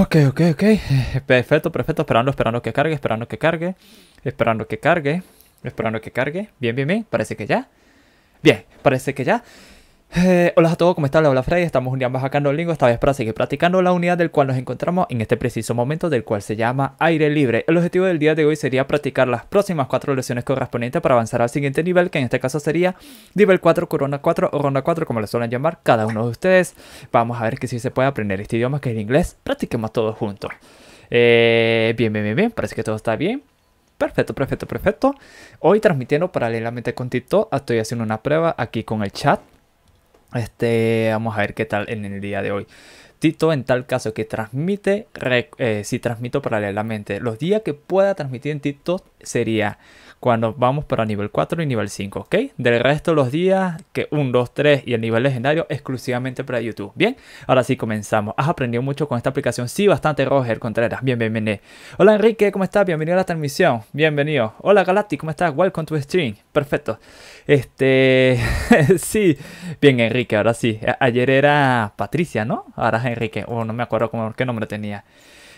Ok, ok, ok. Eh, perfecto, perfecto. Esperando, esperando que cargue, esperando que cargue. Esperando que cargue. Esperando que cargue. Bien, bien, bien. Parece que ya. Bien, parece que ya. Eh, hola a todos, ¿cómo están? Hola Freddy, estamos más bajando el lingo esta vez para seguir practicando la unidad del cual nos encontramos en este preciso momento del cual se llama aire libre. El objetivo del día de hoy sería practicar las próximas cuatro lecciones correspondientes para avanzar al siguiente nivel, que en este caso sería nivel 4, corona 4 o ronda 4, como le suelen llamar cada uno de ustedes. Vamos a ver que si se puede aprender este idioma que es el inglés, practiquemos todos juntos. Eh, bien, bien, bien, bien, parece que todo está bien. Perfecto, perfecto, perfecto. Hoy transmitiendo paralelamente con TikTok, estoy haciendo una prueba aquí con el chat este, vamos a ver qué tal en el día de hoy. Tito, en tal caso que transmite, eh, si transmito paralelamente, los días que pueda transmitir en Tito sería cuando vamos para nivel 4 y nivel 5, ¿ok? Del resto de los días, que 1, 2, 3 y el nivel legendario exclusivamente para YouTube. Bien, ahora sí comenzamos. Has aprendido mucho con esta aplicación, sí, bastante, Roger Contreras. Bien, bienvenido. Hola Enrique, ¿cómo estás? Bienvenido a la transmisión. Bienvenido. Hola Galactic, ¿cómo estás? Welcome to stream. Perfecto. Este, sí, bien Enrique, ahora sí. ayer era Patricia, ¿no? Ahora es Enrique, o oh, no me acuerdo cómo, qué nombre tenía.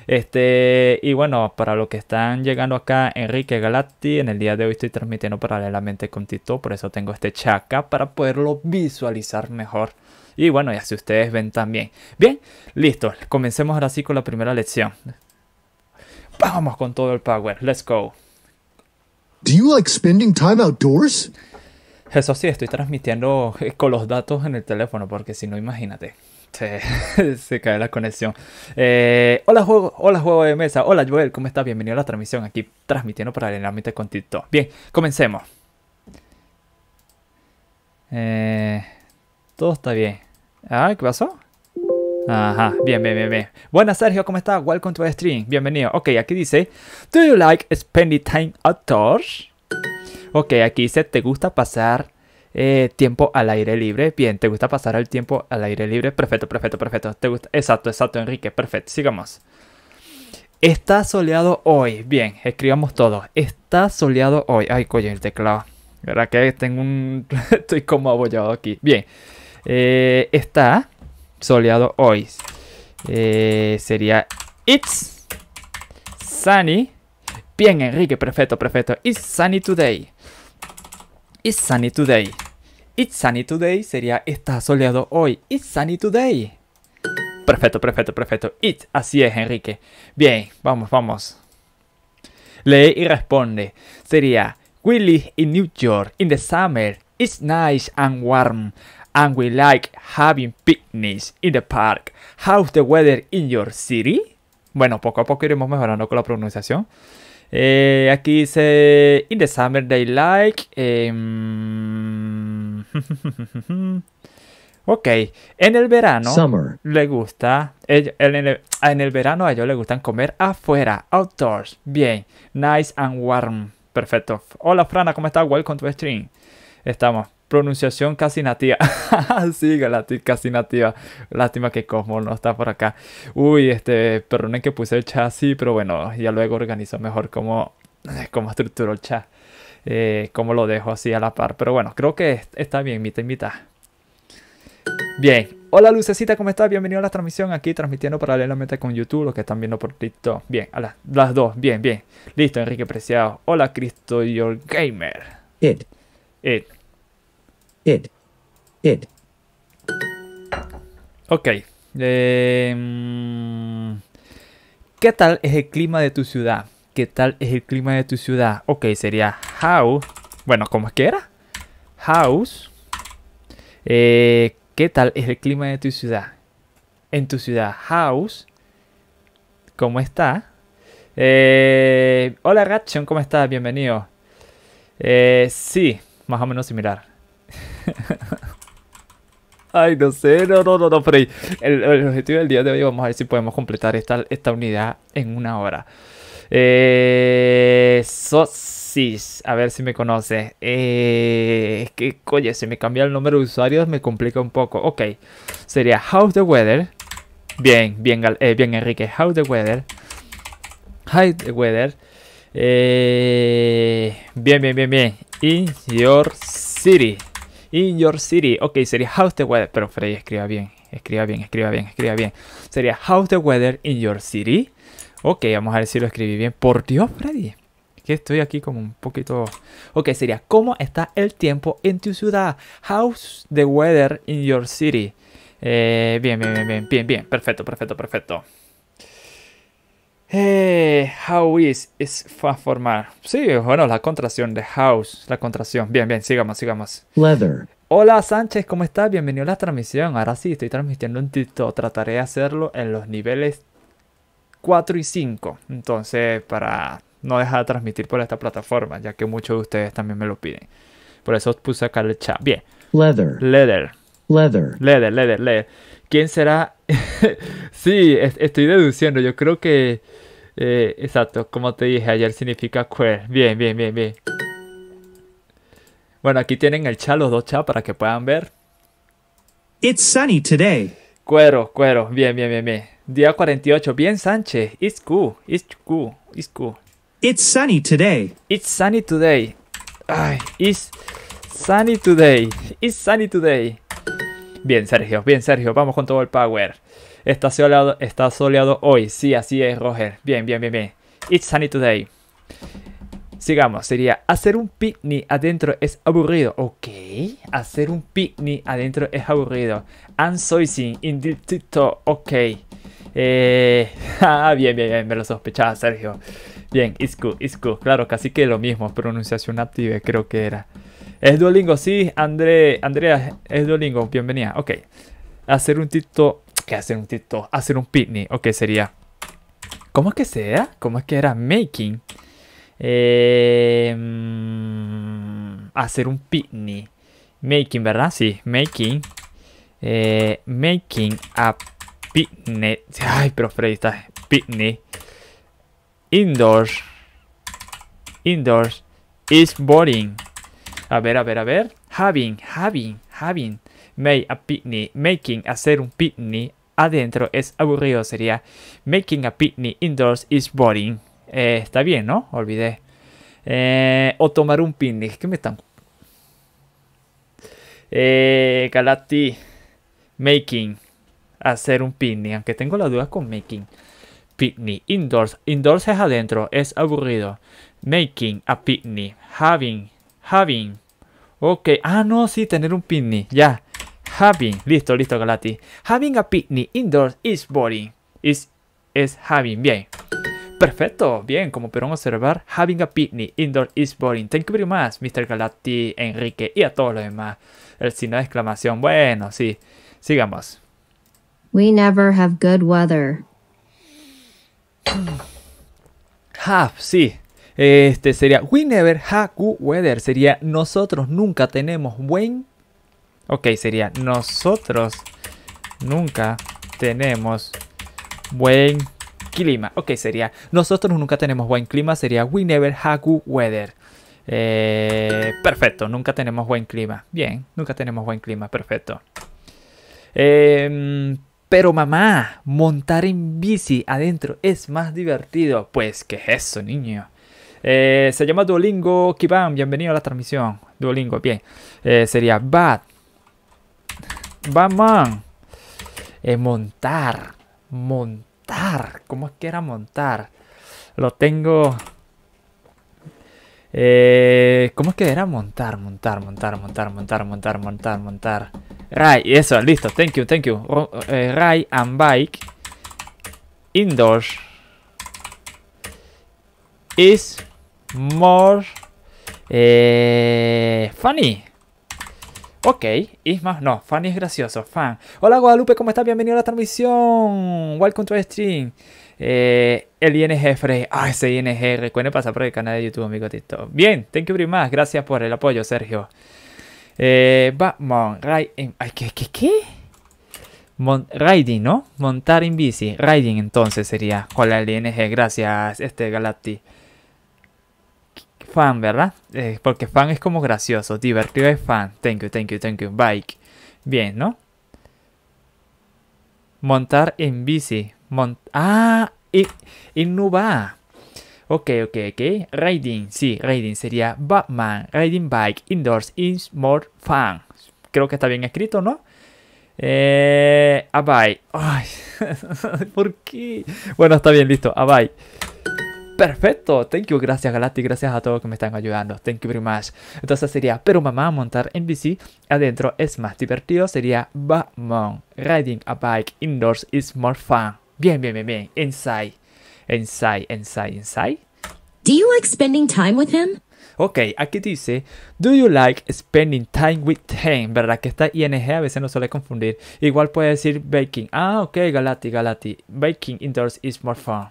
Este, y bueno, para los que están llegando acá, Enrique Galatti, en el día de hoy estoy transmitiendo paralelamente con Tito, por eso tengo este chat acá para poderlo visualizar mejor. Y bueno, ya si ustedes ven también. Bien, listo, comencemos ahora sí con la primera lección. Vamos con todo el power, let's go. Eso sí, estoy transmitiendo eh, con los datos en el teléfono, porque si no, imagínate. Se, cae la conexión. Eh, hola, juego, hola, juego de mesa. Hola, Joel, ¿cómo estás? Bienvenido a la transmisión aquí, transmitiendo para paralelamente con TikTok. Bien, comencemos. Eh, todo está bien. Ah, ¿qué pasó? Ajá, bien, bien, bien, bien. Buenas Sergio, ¿cómo estás? Welcome to the stream, bienvenido. Ok, aquí dice, ¿Do you like spending time outdoors? Ok, aquí dice, ¿te gusta pasar eh, tiempo al aire libre. Bien, ¿te gusta pasar el tiempo al aire libre? Perfecto, perfecto, perfecto. ¿Te gusta? Exacto, exacto, Enrique. Perfecto, sigamos. Está soleado hoy. Bien, escribamos todo. Está soleado hoy. Ay, coño, el teclado. ¿Verdad que tengo un... Estoy como abollado aquí. Bien. Eh, está soleado hoy. Eh, sería It's sunny. Bien, Enrique, perfecto, perfecto. It's sunny today. It's sunny today. It's sunny today sería está soleado hoy. It's sunny today. Perfecto, perfecto, perfecto. It, así es, Enrique. Bien, vamos, vamos. Lee y responde. Sería We in New York in the summer. It's nice and warm. And we like having picnics in the park. How's the weather in your city? Bueno, poco a poco iremos mejorando con la pronunciación. Eh, aquí dice In the Summer They Like. Em, ok, en el verano le gusta. En el, verano a ellos le gustan comer afuera, outdoors. Bien, nice and warm. Perfecto. Hola Frana, ¿cómo estás? Welcome to the stream. Estamos pronunciación casi nativa. sí, casi nativa. Lástima que Cosmo no está por acá. Uy, este, perdonen que puse el chat así, pero bueno, ya luego organizo mejor cómo, eh, cómo estructuro el chat. Eh, como lo dejo así a la par. Pero bueno, creo que está bien, mitad y mitad. Bien. Hola Lucecita, ¿cómo estás? Bienvenido a la transmisión aquí, transmitiendo paralelamente con YouTube, los que están viendo por TikTok. Bien, a las dos, bien, bien. Listo, Enrique Preciado. Hola, Cristo Your Gamer. Ed. Ed, Ed. Ok. Eh, mm, ¿Qué tal es el clima de tu ciudad? ¿Qué tal es el clima de tu ciudad? Ok, sería how. Bueno, ¿cómo es que era? House. Eh, ¿Qué tal es el clima de tu ciudad? En tu ciudad, house. ¿Cómo está? Eh, hola, Gatchon, ¿cómo estás? Bienvenido. sí, más o menos similar. Ay, no sé, no, no, no, no, Frey. El, objetivo del día de hoy, vamos a ver si podemos completar esta, esta unidad en una hora. Eh, Sosis, a ver si me conoce. Eh, es que, coño, si me cambia el número de usuarios me complica un poco. Ok, sería How's the Weather. Bien, bien, eh, bien Enrique, How's the Weather. How's the Weather. Eh, bien, bien, bien, bien. In your city. In your city. Ok, sería how's the weather. Pero Freddy escriba bien. Escriba bien, escriba bien, escriba bien. Sería house the weather in your city. Ok, vamos a ver si lo escribí bien. Por Dios, Freddy. Que estoy aquí como un poquito... Ok, sería ¿Cómo está el tiempo en tu ciudad? House the weather in your city? bien, bien, bien, bien, bien. Perfecto, perfecto, perfecto. Eh, how is es formar. Sí, bueno, la contracción de house, la contracción. Bien, bien, sigamos, sigamos. Leather. Hola Sánchez, ¿cómo estás? Bienvenido a la transmisión. Ahora sí, estoy transmitiendo un TikTok. Trataré de hacerlo en los niveles 4 y 5. Entonces, para no dejar de transmitir por esta plataforma, ya que muchos de ustedes también me lo piden. Por eso os puse acá el chat. Bien. Leather. Leather. Leather. Leather, leather, leather. ¿Quién será? sí, estoy deduciendo. Yo creo que eh, exacto, como te dije ayer significa queer. Bien, bien, bien, bien. Bueno, aquí tienen el chat, los dos chats para que puedan ver. It's sunny today. Cuero, cuero, bien, bien, bien, bien. Día 48, bien Sánchez. It's cool, it's cool, it's cool. It's sunny today. It's sunny today. Ay, it's sunny today. It's sunny today. Bien, Sergio, bien, Sergio, vamos con todo el power. Está soleado, está soleado hoy. Sí, así es, Roger. Bien, bien, bien, bien. It's sunny today. Sigamos, sería hacer un picnic adentro es aburrido. Ok, hacer un picnic adentro es aburrido. soicing in the TikTok. Ok. Eh, ah, bien, bien, bien, me lo sospechaba, Sergio. Bien, it's cool, it's Claro, casi que lo mismo, pronunciación nativa creo que era. Es Duolingo, sí, André, Andrea, es Duolingo, bienvenida. Ok. Hacer un tito que hacer un TikTok? Hacer un picnic. Ok, sería. ¿Cómo es que sea? ¿Cómo es que era? Making. Em, hacer un picnic. Making, ¿verdad? Sí, making. Eh, making a picnic. Ay, pero Freddy está. Picnic. Indoors. Indoors. Is boring. A ver, a ver, a ver. Having, having, having. Making a picnic, making hacer un picnic adentro es aburrido, sería making a picnic indoors is boring. Eh, está bien, ¿no? Olvidé. Eh, o tomar un picnic, ¿qué me están? Eh, Galati, making, hacer un picnic, aunque tengo la duda con making. Picnic, indoors, indoors es adentro, es aburrido. Making a picnic, having, having. Ok, ah, no, sí, tener un picnic, ya. Having, listo, listo, Galati. Having a picnic indoors is boring. Is, es having, bien. Perfecto, bien, como pudieron observar, having a picnic indoors is boring. Thank you very much, Mr. Galati, Enrique y a todos los demás. El signo de exclamación, bueno, sí. Sigamos. We never have good weather. Have, ah, sí. Este sería, we never have good weather. Sería, nosotros nunca tenemos buen Ok, sería nosotros nunca tenemos buen clima. Ok, sería nosotros nunca tenemos buen clima. Sería we never have good weather. Eh, perfecto, nunca tenemos buen clima. Bien, nunca tenemos buen clima. Perfecto. Em, pero mamá, montar en bici adentro es más divertido. Pues, ¿qué es eso, niño? Eh, se llama Duolingo Kibam, bienvenido a la transmisión. Duolingo, bien. Eh, sería bad, vamos a montar. Montar. ¿Cómo es que era montar? Lo tengo. Eh, ¿Cómo es que era montar? Montar, montar, montar, montar, montar, montar, montar. y eso, listo. Thank you, thank you. Eh, ray and bike. Indoors. Is more eh, funny. Ok, Isma, no, Fanny es gracioso, fan. Hola Guadalupe, ¿cómo estás? Bienvenido a la transmisión. Welcome to the stream. Eh, el ING Frey, ah, ese ING, recuerden pasar por el canal de YouTube, amigo Bien, thank you very más, gracias por el apoyo, Sergio. Eh, Riding, ay, ¿qué, qué, qué? riding, ¿no? Montar en bici, Riding entonces sería con el ING, gracias, este Galacti fan, ¿verdad? Eh, porque fan es como gracioso, divertido es fan. Thank you, thank you, thank you. Bike. Bien, ¿no? Montar en bici. Mont ah, no va. Ok, ok, ok. Riding, sí, riding sería Batman. Riding bike indoors is more fun. Creo que está bien escrito, ¿no? Eh, bye. Ay, ¿por qué? Bueno, está bien, listo. bye. Perfecto, thank you, gracias Galati, gracias a todos que me están ayudando, thank you very much. Entonces sería, pero mamá, montar en bici adentro es más divertido, sería vamos, riding a bike indoors is more fun. Bien, bien, bien, bien, inside, inside, inside, inside. Do you like spending time with him? Ok, aquí dice, do you like spending time with him? ¿Verdad que esta ING a veces nos suele confundir? Igual puede decir baking. Ah, ok, Galati, Galati. Baking indoors is more fun.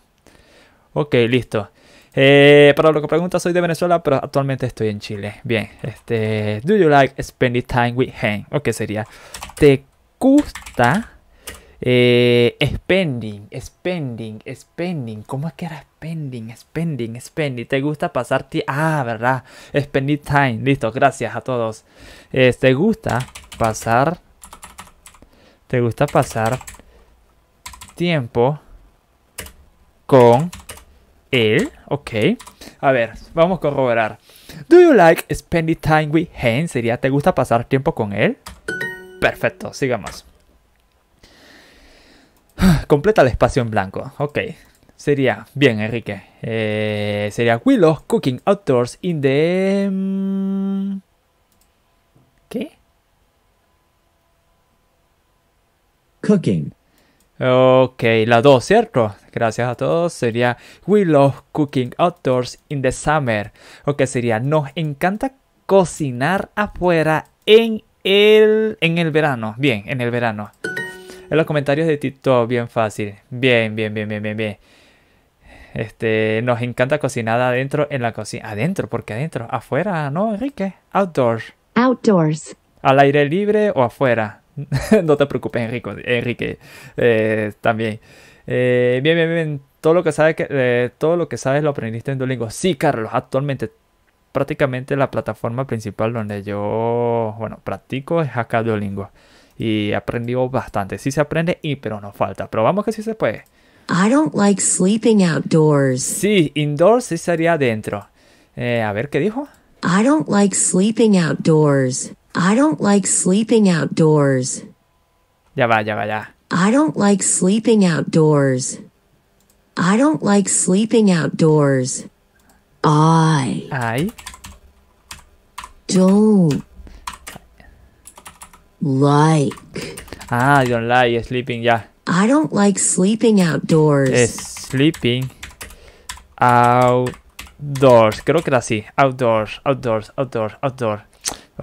Ok, listo. Eh, para lo que pregunta, soy de Venezuela, pero actualmente estoy en Chile. Bien, este. ¿Do you like spending time with him? Ok, sería? ¿Te gusta eh, spending, spending, spending? ¿Cómo es que era spending, spending, spending? ¿Te gusta pasar tiempo? Ah, ¿verdad? Spending time. Listo, gracias a todos. Eh, ¿Te gusta pasar? ¿Te gusta pasar tiempo con él. Ok. A ver, vamos a corroborar. Do you like spending time with him? Sería, ¿te gusta pasar tiempo con él? Perfecto, sigamos. Completa el espacio en blanco. Ok. Sería, bien, Enrique. Eh, sería, we cooking outdoors in the... Mm, ¿Qué? Cooking. Ok, la 2, ¿cierto? Gracias a todos. Sería We love cooking outdoors in the summer. Ok, sería nos encanta cocinar afuera en el, en el verano. Bien, en el verano. En los comentarios de TikTok, bien fácil. Bien, bien, bien, bien, bien, bien. Este, nos encanta cocinar adentro en la cocina. Adentro, porque adentro. Afuera, no, Enrique. Outdoors. Outdoors. Al aire libre o afuera. no te preocupes, Enrique. Eh, también. Eh, bien, bien, bien. Todo lo que sabes, eh, todo lo que sabes lo aprendiste en Duolingo. Sí, Carlos, actualmente prácticamente la plataforma principal donde yo, bueno, practico es acá Duolingo. Y aprendido bastante. Sí se aprende, y pero nos falta. Pero vamos que sí se puede. I don't like sleeping outdoors. Sí, indoors sí sería adentro. Eh, a ver, ¿qué dijo? I don't like sleeping outdoors. I don't like sleeping outdoors. Ya va, ya va, ya. I don't like sleeping outdoors. I don't like sleeping outdoors. I I don't like. Ah, you don't like sleeping, yeah. I don't like sleeping outdoors. Es sleeping outdoors. Creo que era así. Outdoors, outdoors, outdoors, outdoors.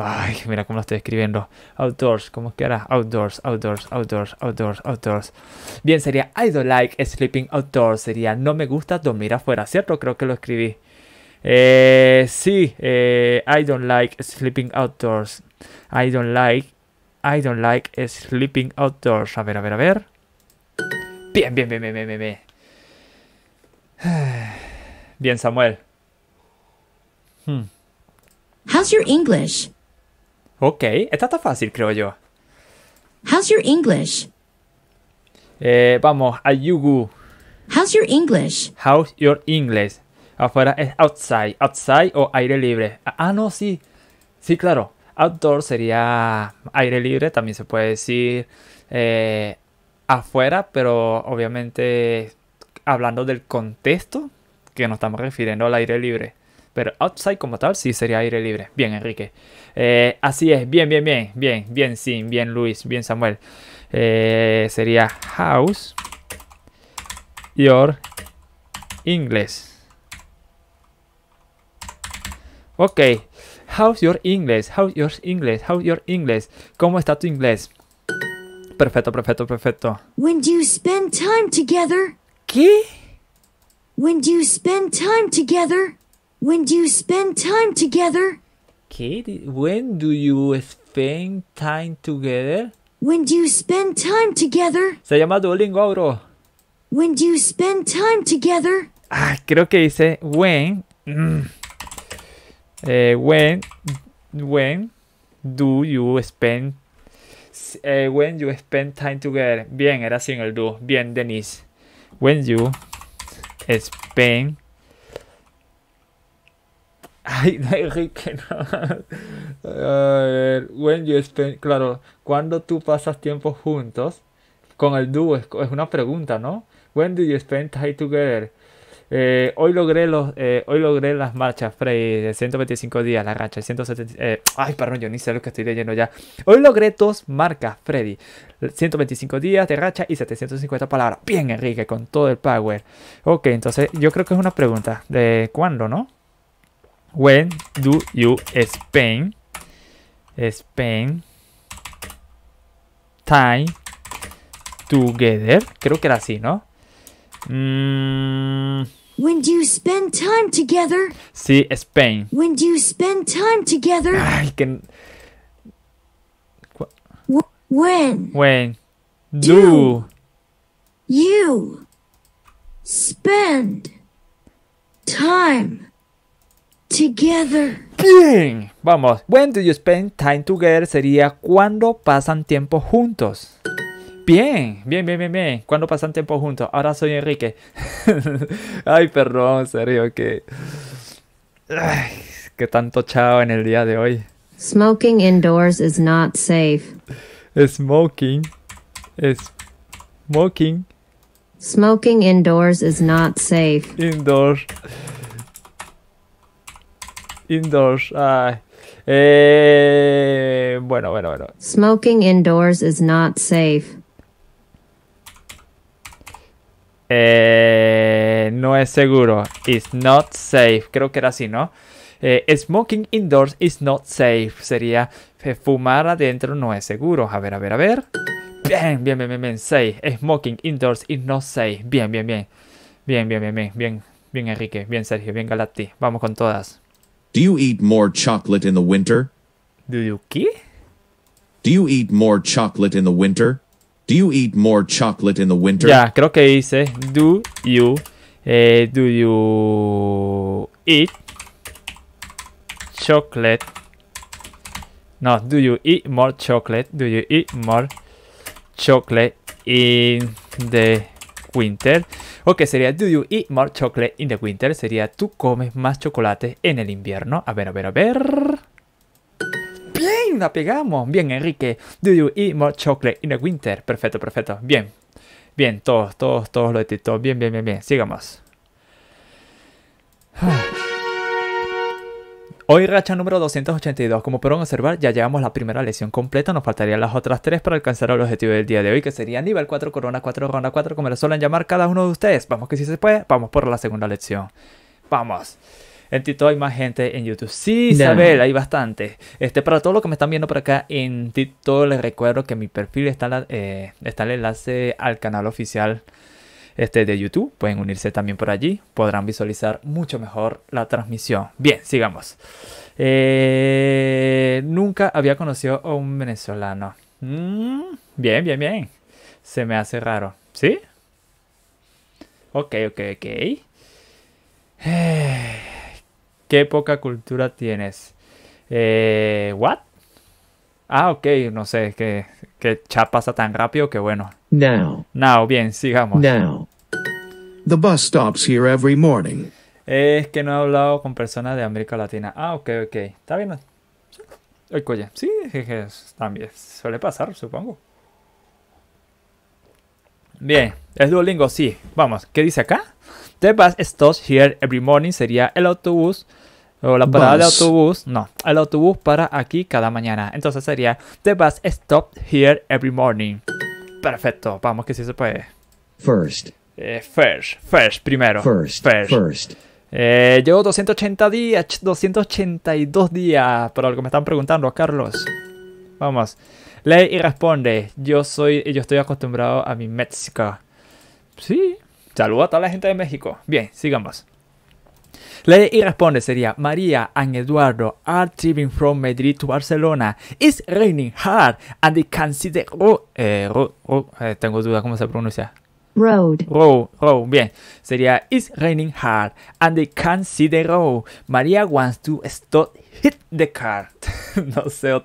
Ay, mira cómo lo estoy escribiendo. Outdoors, ¿cómo que era? Outdoors, outdoors, outdoors, outdoors, outdoors. Bien, sería I don't like sleeping outdoors. Sería no me gusta dormir afuera, ¿cierto? Creo que lo escribí. Eh, sí, eh, I don't like sleeping outdoors. I don't like, I don't like sleeping outdoors. A ver, a ver, a ver. Bien, bien, bien, bien, bien, bien. Bien, bien Samuel. Hmm. How's your English? Ok, esta está fácil, creo yo. How's your English? Eh, vamos, Ayugu. How's your English? How's your English? Afuera es outside, outside o aire libre. Ah, ah no, sí. Sí, claro. Outdoor sería aire libre, también se puede decir eh, afuera, pero obviamente hablando del contexto que nos estamos refiriendo al aire libre. Pero outside como tal sí sería aire libre. Bien, Enrique. Eh, así es, bien, bien, bien, bien, bien, sí, bien, Luis, bien, Samuel. Eh, sería house your English. Ok, how's your English? How's your English? How's your English? ¿Cómo está tu inglés? Perfecto, perfecto, perfecto. When do you spend time together? ¿Qué? When do you spend time together? When do you spend time together? ¿Qué? When do you spend time together? When do you spend time together? Se llama Duolingo, bro. When do you spend time together? Ah, creo que dice when. Mm, eh, when. When do you spend. Eh, when you spend time together. Bien, era sin el do. Bien, Denise. When you spend Ay, Enrique, no. A ver, when you spend, claro, cuando tú pasas tiempo juntos con el dúo, es, una pregunta, ¿no? When do you spend time together? Eh, hoy logré los, eh, hoy logré las marchas, Freddy de 125 días, la racha, eh, ay, perdón, yo ni sé lo que estoy leyendo ya. Hoy logré dos marcas, Freddy, 125 días de racha y 750 palabras. Bien, Enrique, con todo el power. Ok, entonces yo creo que es una pregunta de cuándo, ¿no? when do you spend spend time together? Creo que era así, ¿no? Mm. When do you spend time together? Sí, spend. When do you spend time together? Ay, que... When? When do, you spend time together. Bien, vamos. When do you spend time together sería cuando pasan tiempo juntos. Bien, bien, bien, bien, bien. pasan tiempo juntos? Ahora soy Enrique. Ay, perdón, serio, que. Ay, que tanto chao en el día de hoy. Smoking indoors is not safe. Smoking. Smoking. Smoking indoors is not safe. Indoors indoors. Eh, bueno, bueno, bueno. Smoking indoors is not safe. Eh, no es seguro. Is not safe. Creo que era así, ¿no? Eh, smoking indoors is not safe. Sería fumar adentro no es seguro. A ver, a ver, a ver. Bien, bien, bien, bien, Safe. Smoking indoors is not safe. Bien, bien, bien. Bien, bien, bien, bien. Bien, bien, Enrique. Bien, Sergio. Bien, Galati. Vamos con todas. Do you eat more chocolate in the winter? Do you Do you eat more chocolate in the winter? Do you eat more chocolate in the winter? Ya, creo que dice. Do you eh, do you eat chocolate? No, do you eat more chocolate? Do you eat more chocolate in the winter? O que sería Do you eat more chocolate in the winter? Sería ¿Tú comes más chocolate en el invierno? A ver, a ver, a ver. Bien, la pegamos. Bien, Enrique. Do you eat more chocolate in the winter? Perfecto, perfecto. Bien. Bien, todos, todos, todos lo he Bien, bien, bien, bien. Sigamos. Ah. Hoy racha número 282, como pudieron observar ya llevamos la primera lesión completa, nos faltarían las otras tres para alcanzar el objetivo del día de hoy que sería nivel 4, corona 4, ronda 4 como lo suelen llamar cada uno de ustedes, vamos que si se puede, vamos por la segunda lección, vamos. En Tito hay más gente en YouTube. Sí, Isabel, hay bastante. Este, para todos los que me están viendo por acá en Tito, les recuerdo que mi perfil está, eh, está el enlace al canal oficial este, de YouTube. Pueden unirse también por allí. Podrán visualizar mucho mejor la transmisión. Bien, sigamos. Eh, nunca había conocido a un venezolano. Mm, bien, bien, bien. Se me hace raro. ¿Sí? Ok, ok, ok. qué poca cultura tienes. Eh, ¿What? Ah, ok, no sé, Qué que chat pasa tan rápido que bueno, Now. Now, bien, sigamos. Now. The bus stops here every morning. Es que no he hablado con personas de América Latina. Ah, ok, ok. Está bien. Oye, sí, también suele pasar, supongo. Bien, es Duolingo, sí. Vamos, ¿qué dice acá? The bus stops here every morning sería el autobús o la parada de autobús. No, el autobús para aquí cada mañana. Entonces sería The bus stops here every morning. Perfecto, vamos que si se puede. First. Eh, first, first, primero. First, first. Eh, llevo 280 días, 282 días, para lo que me están preguntando, Carlos. Vamos. Lee y responde. Yo soy, yo estoy acostumbrado a mi México. Sí. Saludo a toda la gente de México. Bien, sigamos. La y responde sería María and Eduardo are driving from Madrid to Barcelona. It's raining hard and they can't see the road. Eh, eh, tengo duda cómo se pronuncia. Road. Road, road, bien. Sería It's raining hard and they can't see the road. María wants to stop hit the car. no sé.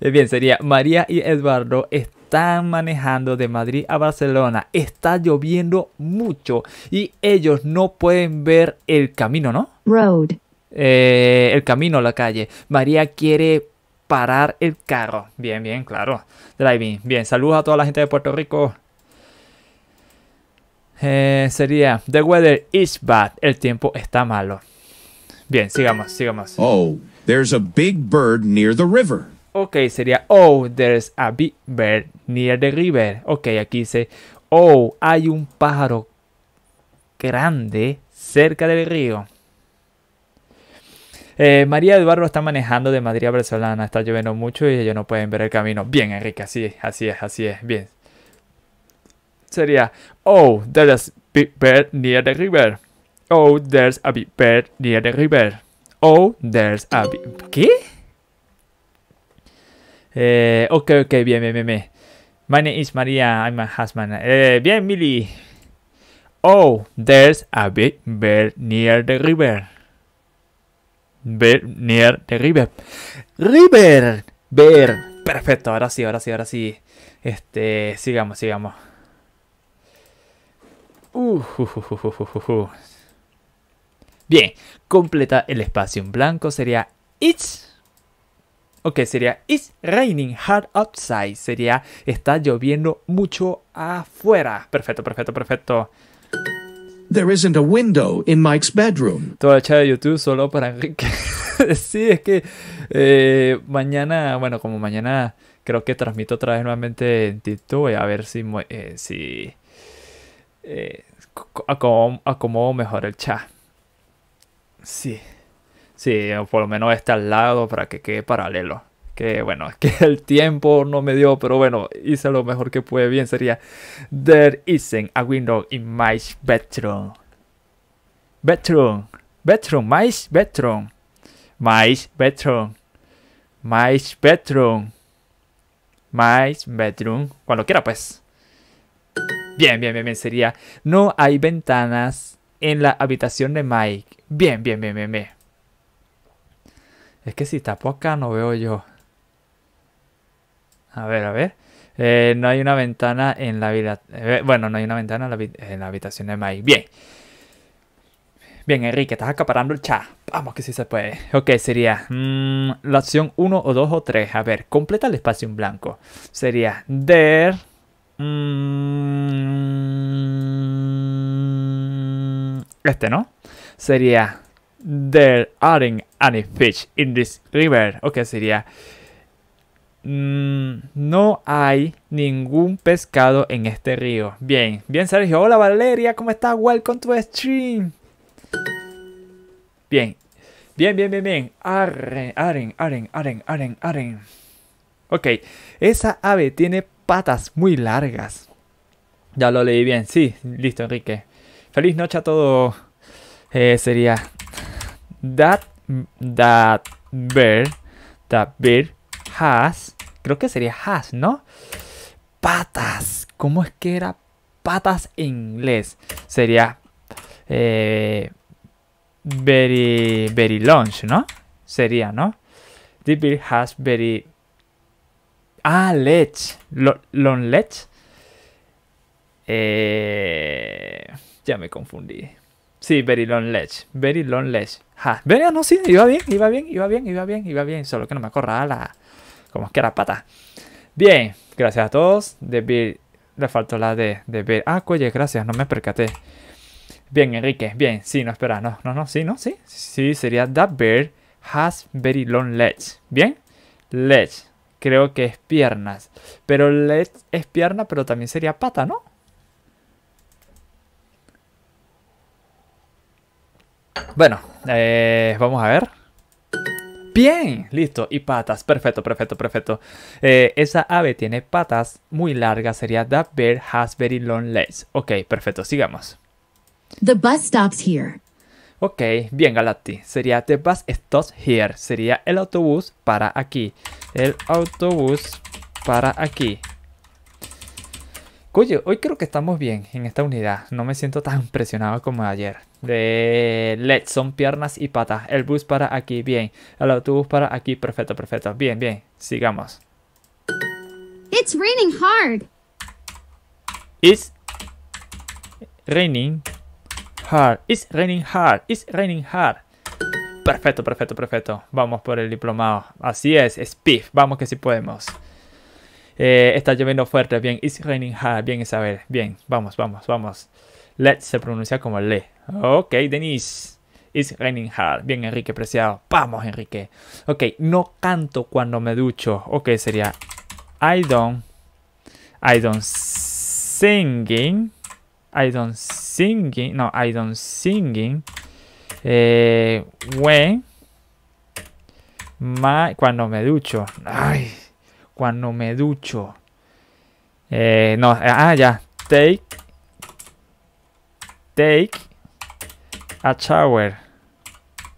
Eh, bien, sería María y Eduardo están están manejando de Madrid a Barcelona. Está lloviendo mucho y ellos no pueden ver el camino, ¿no? Road. Eh, el camino, la calle. María quiere parar el carro. Bien, bien, claro. Driving. Bien, saludos a toda la gente de Puerto Rico. Eh, sería The weather is bad. El tiempo está malo. Bien, sigamos, sigamos. Oh, there's a big bird near the river. Ok, sería, oh, there's a big bird near the river. Ok, aquí dice, oh, hay un pájaro grande cerca del río. Eh, María Eduardo está manejando de Madrid a Barcelona. Está lloviendo mucho y ellos no pueden ver el camino. Bien, Enrique, así es, así es, así es. Bien. Sería, oh, there's a big bird near the river. Oh, there's a big bird near the river. Oh, there's a big... ¿Qué? Eh, ok, ok, bien, bien, bien, bien. My name is Maria, I'm a Eh, bien, Milly. Oh, there's a big bear near the river. Bear near the river. River. Bear. Perfecto, ahora sí, ahora sí, ahora sí. Este, sigamos, sigamos. uh, uh, Bien, completa el espacio en blanco sería It's Ok, sería It's raining hard outside. Sería está lloviendo mucho afuera. Perfecto, perfecto, perfecto. There isn't a window in Mike's bedroom. Todo el chat de YouTube solo para Enrique. sí, es que eh, mañana, bueno, como mañana creo que transmito otra vez nuevamente en TikTok. Voy a ver si, eh, si eh, acomodo mejor el chat. Sí. Sí, por lo menos está al lado para que quede paralelo. Que bueno, es que el tiempo no me dio, pero bueno, hice lo mejor que pude. Bien, sería There isn't a window in Mike's bedroom. Bedroom, bedroom, Mike's bedroom, Mike's bedroom, Mike's bedroom, my bedroom. Cuando quiera, pues. Bien, bien, bien, bien. Sería No hay ventanas en la habitación de Mike. Bien, bien, bien, bien, bien. Es que si tapo acá no veo yo. A ver, a ver. Eh, no hay una ventana en la habitación. Eh, bueno, no hay una ventana en la, habitación de Mike. Bien. Bien, Enrique, estás acaparando el chat. Vamos que sí se puede. Ok, sería mm, la opción 1 o 2 o 3. A ver, completa el espacio en blanco. Sería there. Mm, este, ¿no? Sería There aren't any fish in this river. Ok, sería. Mm, no hay ningún pescado en este río. Bien, bien, Sergio. Hola, Valeria. ¿Cómo estás? Welcome to the stream. Bien, bien, bien, bien, bien. Aren, aren, aren, aren, aren, aren. Ok, esa ave tiene patas muy largas. Ya lo leí bien, sí, listo Enrique. Feliz noche a todo. Eh, sería that, that bird, that bird has, creo que sería has, ¿no? Patas. ¿Cómo es que era patas en inglés? Sería eh, very, very long, ¿no? Sería, ¿no? The bird has very... Ah, legs. long legs. Eh, ya me confundí. Sí, Very Long Ledge. Very Long Ledge. Venga, no, sí, iba bien, iba bien, iba bien, iba bien, iba bien. Solo que no me corra la... Como es que era pata. Bien, gracias a todos. De Le faltó la de, de Ah, oye, gracias, no me percaté. Bien, Enrique, bien. Sí, no, espera, no, no, no, sí, no, sí. Sí, sería That Bear has very long legs. Bien, Ledge, Creo que es piernas. Pero ledge es pierna, pero también sería pata, ¿no? Bueno, eh, vamos a ver. Bien, listo. Y patas, perfecto, perfecto, perfecto. Eh, esa ave tiene patas muy largas. Sería that bear has very long legs. Ok, perfecto, sigamos. The bus stops here. Ok, bien Galati. Sería the bus stops here. Sería el autobús para aquí. El autobús para aquí. Oye, hoy creo que estamos bien en esta unidad. No me siento tan presionado como ayer. De LED son piernas y patas. El bus para aquí, bien. El autobús para aquí, perfecto, perfecto. Bien, bien. Sigamos. It's raining hard. It's raining hard. It's raining hard. It's raining hard. Perfecto, perfecto, perfecto. Vamos por el diplomado. Así es, Spiff. Vamos que sí podemos. Eh, está lloviendo fuerte, bien. It's raining hard, bien Isabel. Bien, vamos, vamos, vamos. Let se pronuncia como le. Ok, Denise. It's raining hard. Bien, Enrique, preciado. Vamos, Enrique. Ok, no canto cuando me ducho. Ok, sería I don't. I don't singing. I don't singing. No, I don't singing. Eh, when. My, cuando me ducho. Ay, cuando me ducho. Eh, no, ah, ya. Take. Take a shower.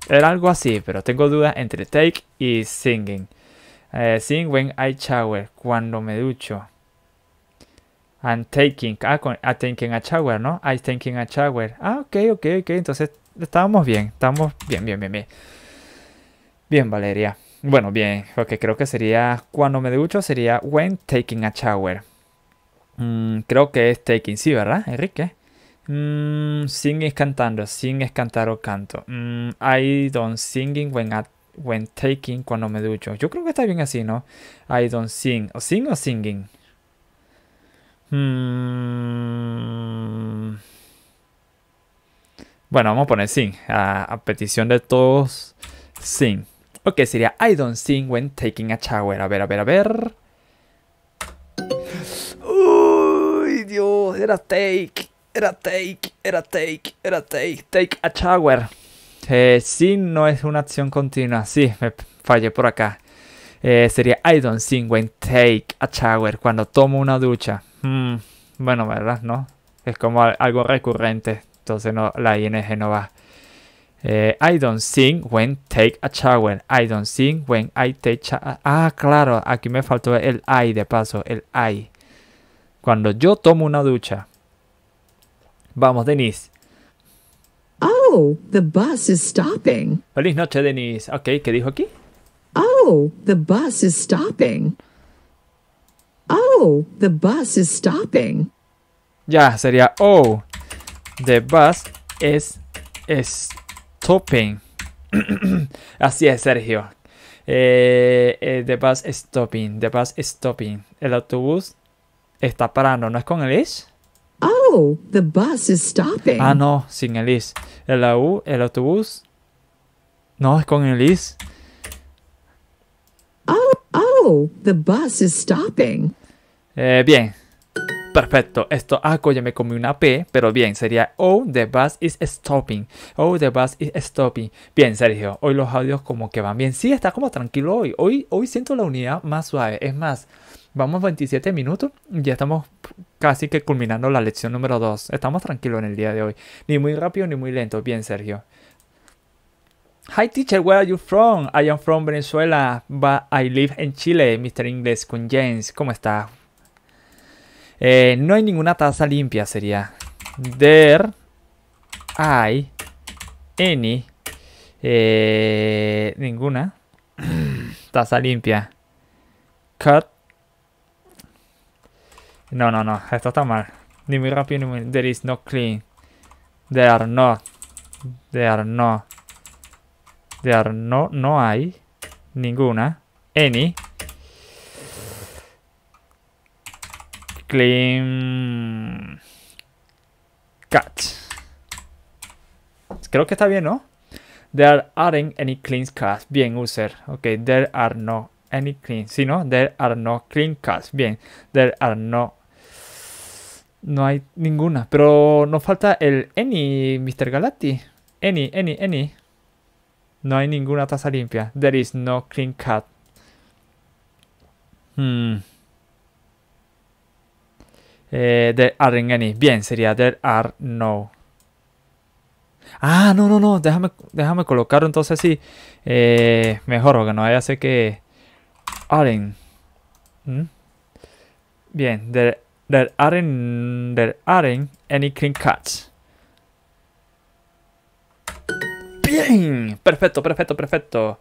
Era algo así, pero tengo dudas entre take y singing. Eh, sing when I shower, cuando me ducho. And taking, ah, con, I'm ah, taking a shower, ¿no? I'm taking a shower. Ah, ok, ok, ok. Entonces estábamos bien, estamos bien, bien, bien, bien. Bien, Valeria. Bueno, bien, porque creo que sería cuando me ducho, sería when taking a shower. Mm, creo que es taking, sí, ¿verdad, Enrique? Mm, sing es cantando, sing es cantar o canto. Mm, I don't singing when, when taking cuando me ducho. Yo creo que está bien así, ¿no? I don't sing. ¿O sing o singing? Bueno, vamos a poner sing. A, a petición de todos, sing. Ok, sería I don't sing when taking a shower. A ver, a ver, a ver. Uy, Dios, era take, era take, era take, era take, take a shower. Eh, no es una acción continua. Sí, me fallé por acá. Eh, sería I don't sing when take a shower. Cuando tomo una ducha. Hmm, bueno, ¿verdad? No. Es como algo recurrente. Entonces no, la ING no va. Eh, I don't sing when take a shower. I don't sing when I take a Ah, claro, aquí me faltó el I de paso, el I. Cuando yo tomo una ducha. Vamos, Denise. Oh, the bus is stopping. Feliz noche, Denise. Ok, ¿qué dijo aquí? Oh, the bus is stopping. Oh, the bus is stopping. Ya, sería Oh, the bus is stopping Stopping. Así es, Sergio. Eh, eh, the bus is stopping. The bus is stopping. El autobús está parando. ¿No es con el is? Oh, the bus is stopping. Ah, no, sin el is. El, el autobús. No, es con el is. Oh, oh, the bus is stopping. Eh, bien, Perfecto, esto ah, ya me comí una P, pero bien, sería Oh, the bus is stopping. Oh, the bus is stopping. Bien, Sergio, hoy los audios como que van bien. Sí, está como tranquilo hoy. Hoy, hoy siento la unidad más suave. Es más, vamos 27 minutos y ya estamos casi que culminando la lección número 2. Estamos tranquilos en el día de hoy. Ni muy rápido ni muy lento. Bien, Sergio. Hi teacher, where are you from? I am from Venezuela, but I live in Chile, Mr. English con James. ¿Cómo estás? Eh, no hay ninguna taza limpia, sería. There hay any. Eh, ninguna. taza limpia. Cut. No, no, no. Esto está mal. Ni muy rápido ni muy... There is no clean. There are no. There are no. There are no. No hay. Ninguna. Any. clean catch. Creo que está bien, ¿no? There aren't any clean cats. Bien, user. Ok, there are no any clean. si ¿no? There are no clean cats. Bien. There are no. No hay ninguna. Pero nos falta el any, Mr. Galati. Any, any, any. No hay ninguna taza limpia. There is no clean cat. Hmm. Eh, there aren't any. Bien, sería there are no. Ah, no, no, no. Déjame, déjame colocarlo entonces así. Eh, mejor, que no vaya a ser que... Aren't. ¿Mm? Bien, there, there, aren't, there aren't any clean cuts. Bien, perfecto, perfecto, perfecto.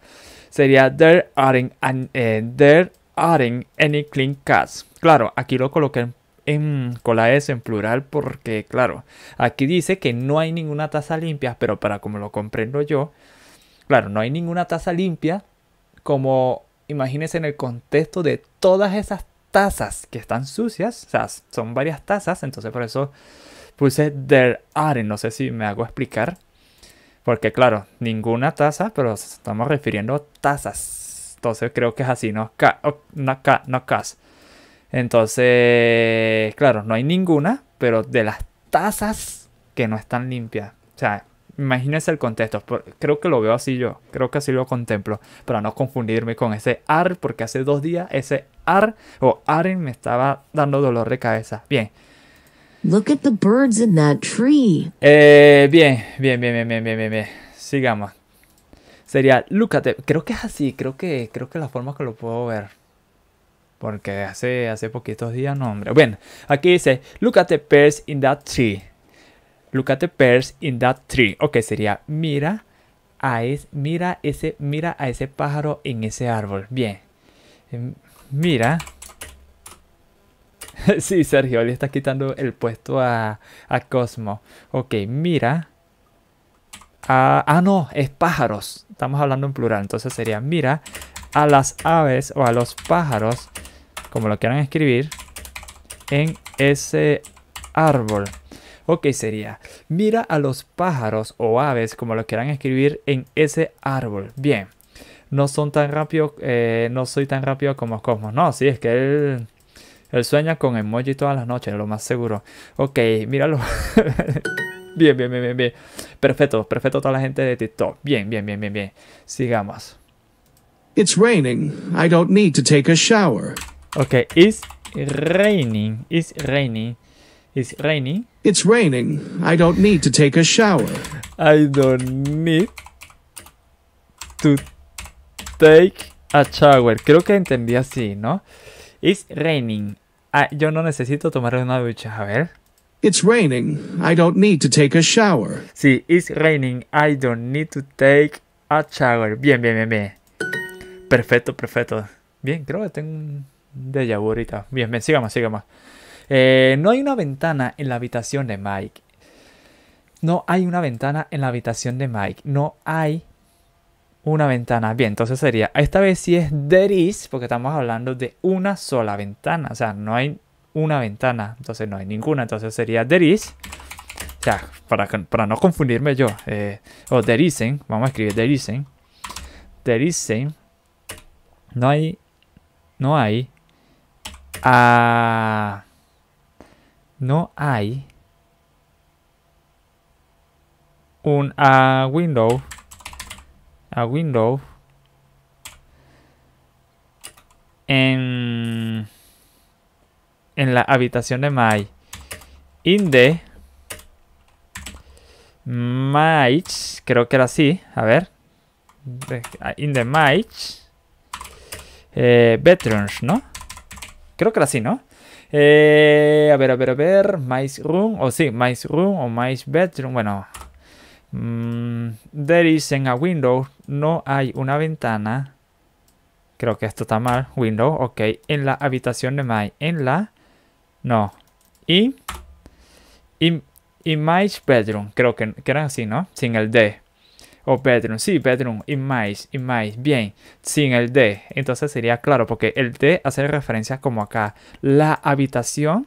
Sería there aren't, there aren't any clean cuts. Claro, aquí lo coloqué en en, con la S en plural porque, claro, aquí dice que no hay ninguna taza limpia, pero para como lo comprendo yo, claro, no hay ninguna taza limpia como, imagínense en el contexto de todas esas tazas que están sucias, o sea, son varias tazas, entonces por eso puse del are, no sé si me hago explicar, porque claro, ninguna taza, pero estamos refiriendo tazas, entonces creo que es así, no, no, no cas. Entonces, claro, no hay ninguna, pero de las tazas que no están limpias. O sea, imagínense el contexto. Creo que lo veo así yo. Creo que así lo contemplo. Para no confundirme con ese AR, porque hace dos días ese AR o AREN me estaba dando dolor de cabeza. Bien. Look at the birds in that tree. Eh, bien, bien, bien, bien, bien, bien, bien, bien. Sigamos. Sería, look Creo que es así. Creo que, creo que la forma que lo puedo ver. Porque hace, hace poquitos días, no, hombre. Bueno, aquí dice, look at the pears in that tree. Look at the pears in that tree. Ok, sería, mira a, es, mira ese, mira a ese pájaro en ese árbol. Bien. Em, mira. sí, Sergio, le está quitando el puesto a, Cosmo. Ok, mira. A, ah, no, es pájaros. Estamos hablando en plural. Entonces sería, mira a las aves o a los pájaros como lo quieran escribir, en ese árbol. Ok, sería, mira a los pájaros o aves, como lo quieran escribir, en ese árbol. Bien, no son tan rápido, eh, no soy tan rápido como Cosmos. No, sí, es que él, él sueña con emoji todas las noches, lo más seguro. Ok, míralo. bien, bien, bien, bien, bien. Perfecto, perfecto toda la gente de TikTok. Bien, bien, bien, bien, bien. Sigamos. It's raining. I don't need to take a shower. Okay, it's raining. It's raining. It's raining. It's raining. I don't need to take a shower. I don't need to take a shower. Creo que entendí así, ¿no? It's raining. Ah, yo no necesito tomar una ducha. A ver. It's raining. I don't need to take a shower. Sí, it's raining. I don't need to take a shower. Bien, bien, bien, bien. Perfecto, perfecto. Bien, creo que tengo un de ya, Bien, bien, sigamos, sigamos eh, no hay una ventana en la habitación de Mike. No hay una ventana en la habitación de Mike. No hay una ventana. Bien, entonces sería, esta vez sí es there is, porque estamos hablando de una sola ventana. O sea, no hay una ventana, entonces no hay ninguna. Entonces sería there is. Ya, para, no confundirme yo. Eh, o there isn't. Vamos a escribir there isn't. There isn't. No hay. No hay Ah, no hay un a window a window en en la habitación de my in the Mike creo que era así a ver ah, in the my eh, veterans no Creo que era así, ¿no? Eh, a ver, a ver, a ver. My room. O oh, sí, My room o my bedroom. Bueno. Mm, there there en a window. No hay una ventana. Creo que esto está mal. Window, ok. En la habitación de my. En la. No. Y. Y, my bedroom. Creo que, eran así, ¿no? Sin el D. O bedroom, sí, bedroom, in my, in my, bien, sin el de. Entonces sería claro, porque el de hace referencia como acá, la habitación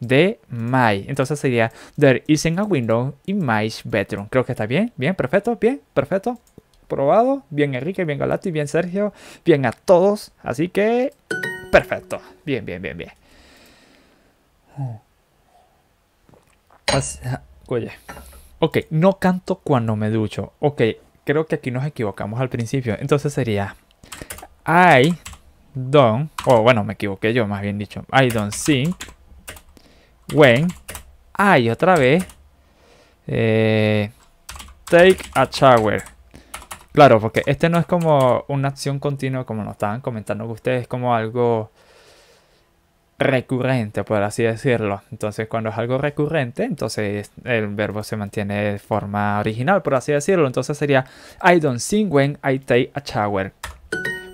de my. Entonces sería, there isn't a window in my bedroom. Creo que está bien, bien, perfecto, bien, perfecto. Probado, bien Enrique, bien Galati, bien Sergio, bien a todos. Así que, perfecto, bien, bien, bien, bien. Ah. Ah, oye ok, no canto cuando me ducho. Ok, creo que aquí nos equivocamos al principio. Entonces sería I don't, o bueno, me equivoqué yo, más bien dicho. I don't sing when I otra vez eh, take a shower. Claro, porque este no es como una acción continua como nos estaban comentando ustedes, como algo recurrente, por así decirlo. Entonces, cuando es algo recurrente, entonces el verbo se mantiene de forma original, por así decirlo. Entonces sería I don't sing when I take a shower.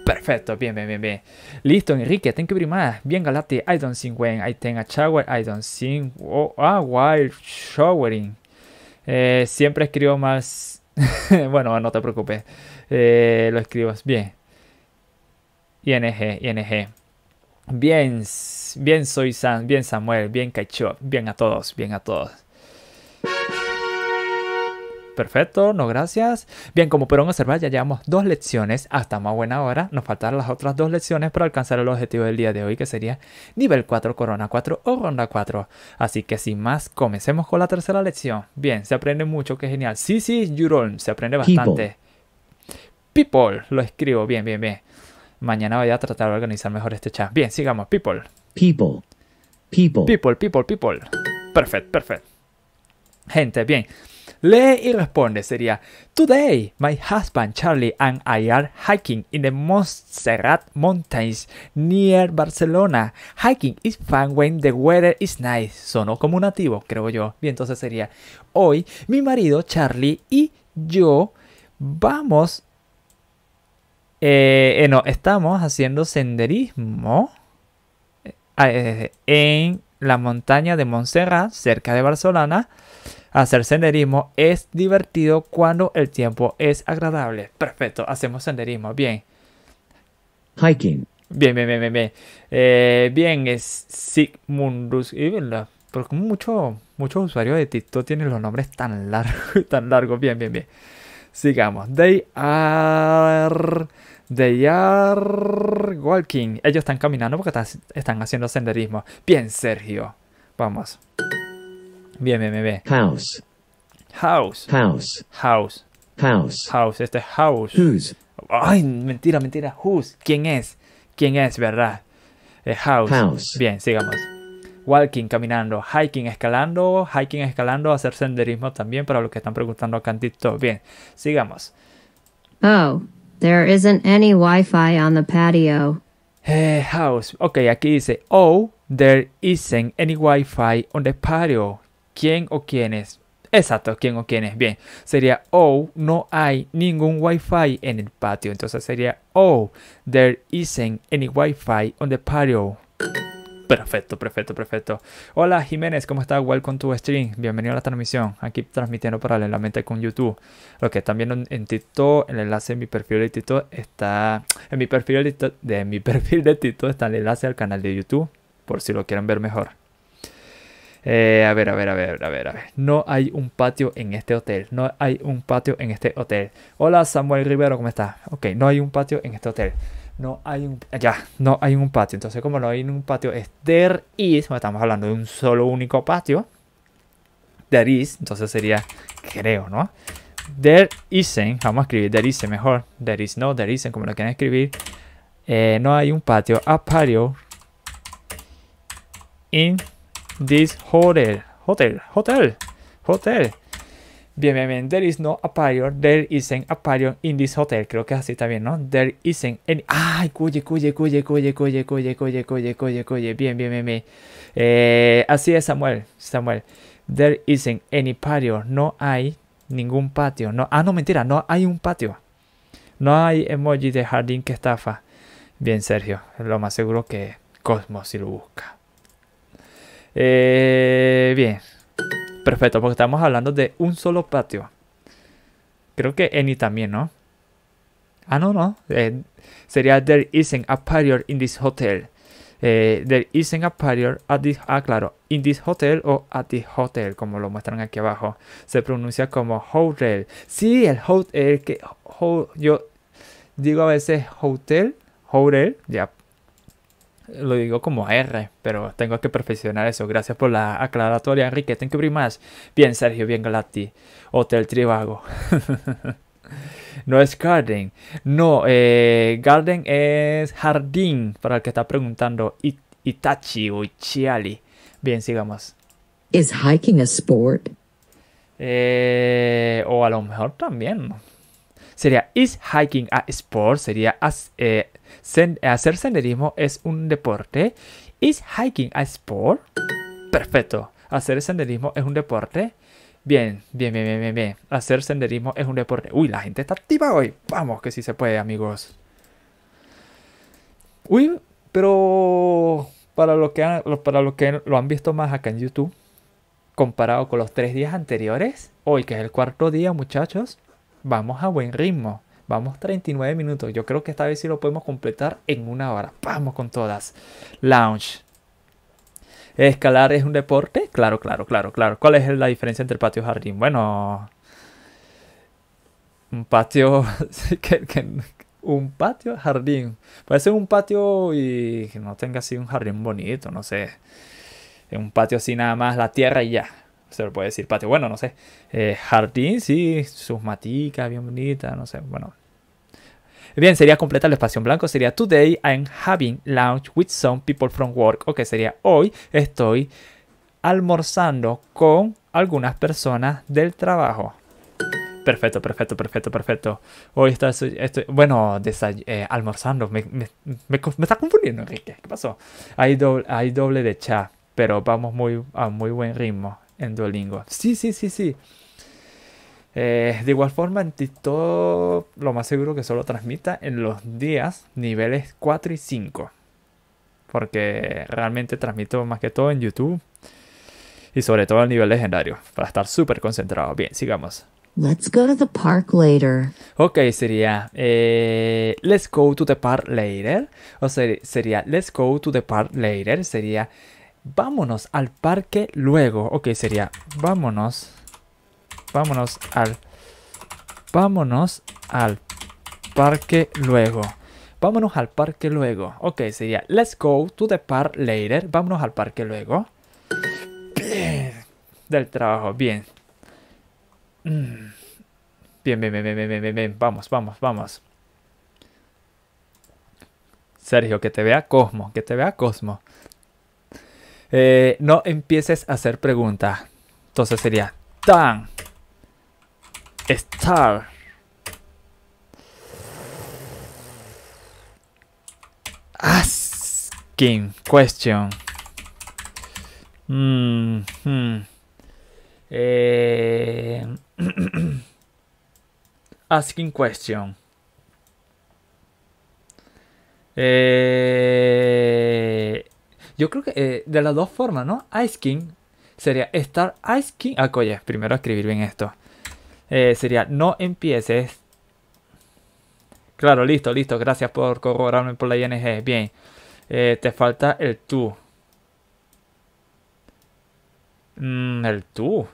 Perfecto, bien, bien, bien, bien. Listo, Enrique, tengo que very Bien, Galati, I don't sing when I take a shower, I don't sing oh, ah, while showering. Eh, siempre escribo más... bueno, no te preocupes, eh, lo escribas bien. ING, ING. Bien, bien Soy San, bien Samuel, bien Caicho, bien a todos, bien a todos. Perfecto, no gracias. Bien, como pudieron observar, ya llevamos dos lecciones hasta más buena hora. Nos faltan las otras dos lecciones para alcanzar el objetivo del día de hoy, que sería nivel 4, corona 4 o ronda 4. Así que sin más, comencemos con la tercera lección. Bien, se aprende mucho, que genial. Sí, sí, Juron, se aprende bastante. people, lo escribo, bien, bien, bien. Mañana voy a tratar de organizar mejor este chat. Bien, sigamos, people. People. People. People, people, Perfect, perfect. Gente, bien. Lee y responde sería Today, my husband Charlie and I are hiking in the Montserrat Mountains near Barcelona. Hiking is fun when the weather is nice. Sonó como un nativo, creo yo. Bien, entonces sería Hoy, mi marido Charlie y yo vamos... Eh, eh, no, estamos haciendo senderismo eh, en la montaña de Montserrat, cerca de Barcelona. Hacer senderismo es divertido cuando el tiempo es agradable. Perfecto, hacemos senderismo. Bien. Hiking. Bien, bien, bien, bien. Bien, eh, bien es Sigmundus. Y Porque mucho, muchos usuarios de TikTok tienen los nombres tan largos, tan largos. Bien, bien, bien. Sigamos. They are They are walking. Ellos están caminando porque están haciendo senderismo. Bien, Sergio. Vamos. Bien, bien, bien, House. House. House. House. House. House. Este es house. Who's. Ay, mentira, mentira. Who's. ¿Quién es? ¿Quién es, verdad? house. Bien, sigamos. Walking, caminando. Hiking, escalando. Hiking, escalando. Hacer senderismo también para los que están preguntando acá en Bien, sigamos. Oh. There isn't any Wi-Fi on the patio. Hey, eh, house. Ok, aquí dice, oh, there isn't any Wi-Fi on the patio. ¿Quién o quiénes? Exacto, ¿quién o quiénes? Bien, sería, oh, no hay ningún Wi-Fi en el patio. Entonces sería, oh, there isn't any Wi-Fi on the patio. Perfecto, perfecto, perfecto. Hola Jiménez, ¿cómo estás? Welcome to stream. Bienvenido a la transmisión. Aquí transmitiendo paralelamente con YouTube. Lo que están viendo en TikTok, el enlace en mi perfil de TikTok está. En mi perfil de, TikTok, mi perfil de TikTok está el enlace al canal de YouTube. Por si lo quieren ver mejor. a ver, a ver, a ver, a ver, a ver. No hay un patio en este hotel. No hay un patio en este hotel. Hola Samuel Rivero, ¿cómo estás? Ok, no hay un patio en este hotel no hay un eh, no hay un patio entonces como no hay un patio es there is estamos hablando de un solo único patio there is entonces sería creo no there isn't vamos a escribir there isn't mejor there is no there isn't como lo quieren escribir eh, no hay un patio a patio in this hotel hotel hotel hotel Bien, bien, bien. There is no patio There isn't patio in this hotel. Creo que es así también, ¿no? There isn't any. ¡Ay! Cuye, cuye, cuye, cuye, cuye, cuye, cuye, cuye, cuye, cuye. Bien, bien, bien, bien. Eh, así es, Samuel. Samuel. There isn't any patio. No hay ningún patio. No, ah, no, mentira. No hay un patio. No hay emoji de jardín que estafa. Bien, Sergio. Lo más seguro que Cosmos si lo busca. Eh, bien. Perfecto, porque estamos hablando de un solo patio. Creo que Eni también, ¿no? Ah, no, no. Eh, sería There isn't a in this hotel. Eh, there isn't a at this... Ah, claro. In this hotel o at this hotel, como lo muestran aquí abajo. Se pronuncia como hotel. Sí, el hotel. Que, yo digo a veces hotel. Hotel. Ya, lo digo como R, pero tengo que perfeccionar eso. Gracias por la aclaratoria, Enrique. Tengo que abrir más. Bien, Sergio, bien, Galati. Hotel Trivago. no es garden. No, eh, garden es jardín, para el que está preguntando. Itachi o Ichiali. Bien, sigamos. is hiking a sport? Eh, o a lo mejor también. Sería, ¿is hiking a sport? Sería, as, eh, hacer senderismo es un deporte. Is hiking a sport? Perfecto. Hacer senderismo es un deporte. Bien, bien, bien, bien, bien, Hacer senderismo es un deporte. Uy, la gente está activa hoy. Vamos, que sí se puede, amigos. Uy, pero para lo que para los que lo han visto más acá en YouTube, comparado con los tres días anteriores, hoy que es el cuarto día, muchachos, vamos a buen ritmo. Vamos 39 minutos. Yo creo que esta vez sí lo podemos completar en una hora. Vamos con todas. Lounge. ¿Escalar es un deporte? Claro, claro, claro, claro. ¿Cuál es la diferencia entre patio y jardín? Bueno, un patio, un patio jardín. Puede ser un patio y que no tenga así un jardín bonito, no sé. Un patio así nada más, la tierra y ya se lo puede decir patio, bueno, no sé, eh, jardín, sí, sus maticas bien bonitas, no sé, bueno. Bien, sería completar el espacio en blanco, sería Today I'm having lunch with some people from work, o sería hoy estoy almorzando con algunas personas del trabajo. Perfecto, perfecto, perfecto, perfecto. Hoy está, estoy, bueno, eh, almorzando. Me, está confundiendo, Enrique. ¿Qué pasó? Hay doble, hay doble de chat, pero vamos muy, a muy buen ritmo en Duolingo. Sí, sí, sí, sí. Eh, de igual forma, en TikTok lo más seguro que solo transmita en los días niveles 4 y 5. Porque realmente transmito más que todo en YouTube. Y sobre todo al nivel legendario. Para estar súper concentrado. Bien, sigamos. Let's go to the park later. Ok, sería eh, Let's go to the park later. O sería Let's go to the park later. Sería vámonos al parque luego. Ok, sería vámonos. Vámonos al... Vámonos al parque luego. Vámonos al parque luego. Ok, sería let's go to the park later. Vámonos al parque luego. Del trabajo, bien. Mm. Bien, bien, bien, bien, bien, bien, bien. Vamos, vamos, vamos. Sergio, que te vea Cosmo, que te vea Cosmo. Eh, no empieces a hacer preguntas. Entonces sería tan star asking question. Mm asking question. Eh, yo creo que eh, de las dos formas, ¿no? Ice King sería Star Ice King. Ah, coye. primero escribir bien esto. Eh, sería no empieces. Claro, listo, listo. Gracias por corroborarme por la ING. Bien. Eh, te falta el tú. Mm, el tú.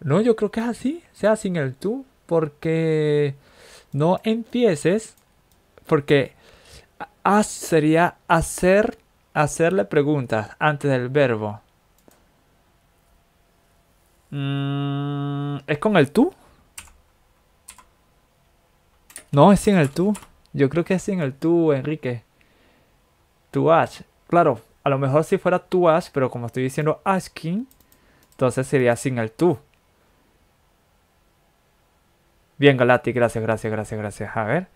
No, yo creo que es así. Sea sin el tú. Porque no empieces. Porque as ah, sería hacer Hacerle preguntas antes del verbo. Mm, ¿Es con el tú? No, es sin el tú. Yo creo que es sin el tú, Enrique. Tu has Claro, a lo mejor si fuera tu ash, pero como estoy diciendo asking, entonces sería sin el tú. Bien, Galati, gracias, gracias, gracias, gracias. A ver.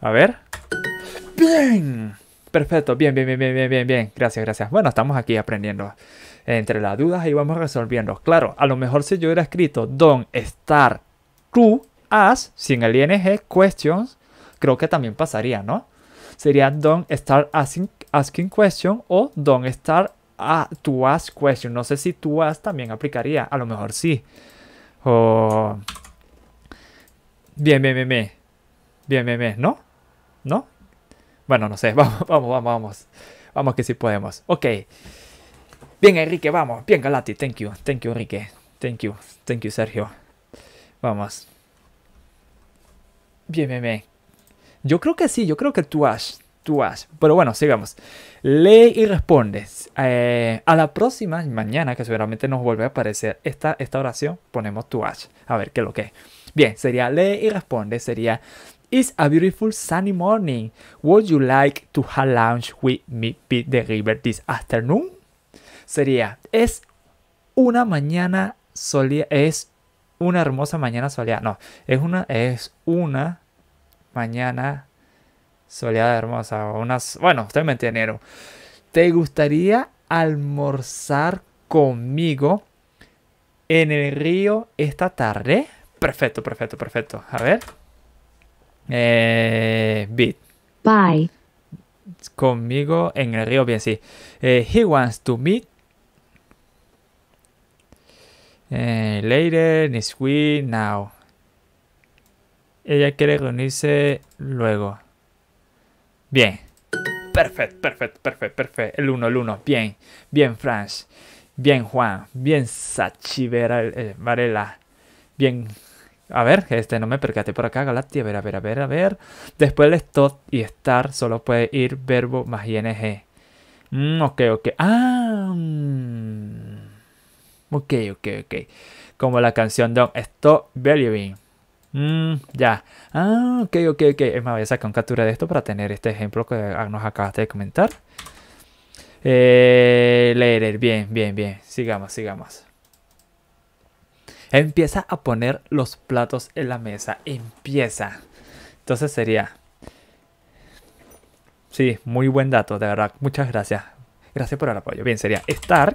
A ver. Bien. Perfecto, bien, bien, bien, bien, bien, bien, Gracias, gracias. Bueno, estamos aquí aprendiendo entre las dudas y vamos resolviendo. Claro, a lo mejor si yo hubiera escrito don star to as sin el ing questions, creo que también pasaría, ¿no? Sería don star asking, asking question o don star a, to ask question. No sé si to ask también aplicaría, a lo mejor sí. O... Bien, bien, bien, bien. Bien, bien, bien, ¿no? ¿No? Bueno, no sé, vamos, vamos, vamos, vamos. Vamos que sí podemos. Ok. Bien, Enrique, vamos. Bien, Galati, thank you. Thank you, Enrique. Thank you. Thank you, Sergio. Vamos. Bien, bien, bien. Yo creo que sí, yo creo que tú has. Tú has. Pero bueno, sigamos. Lee y responde. Eh, a la próxima, mañana, que seguramente nos vuelve a aparecer esta, esta oración, ponemos tu has. A ver qué lo que Bien, sería lee y responde, sería It's a beautiful sunny morning. Would you like to have lunch with me by the river this afternoon? Sería, es una mañana soleada, es una hermosa mañana soleada. No, es una, es una mañana soleada hermosa. Unas, bueno, ustedes me ¿Te gustaría almorzar conmigo en el río esta tarde? Perfecto, perfecto, perfecto. A ver. Eh, Bye. Conmigo en el río, bien, sí. Eh, he wants to meet. Eh, later, this week, now. Ella quiere reunirse luego. Bien. perfect, perfect, perfect, perfect. El 1, el 1. Bien, bien, Franz. Bien, Juan. Bien, Sachi eh, Varela. Bien, a ver, este no me percaté por acá, Galactia. A ver, a ver, a ver, a ver. Después el stop y estar solo puede ir verbo más ing. Mm, ok, ok. Ah. Mm. ok, ok, ok. Como la canción Don't Stop Believing. Mm, ya. Ah, ok, ok, ok. Es más, voy a sacar una captura de esto para tener este ejemplo que nos acabaste de comentar. Eh, leer, bien, bien, bien. Sigamos, sigamos. Empieza a poner los platos en la mesa. Empieza. Entonces sería. Sí, muy buen dato, de verdad. Muchas gracias. Gracias por el apoyo. Bien, sería estar.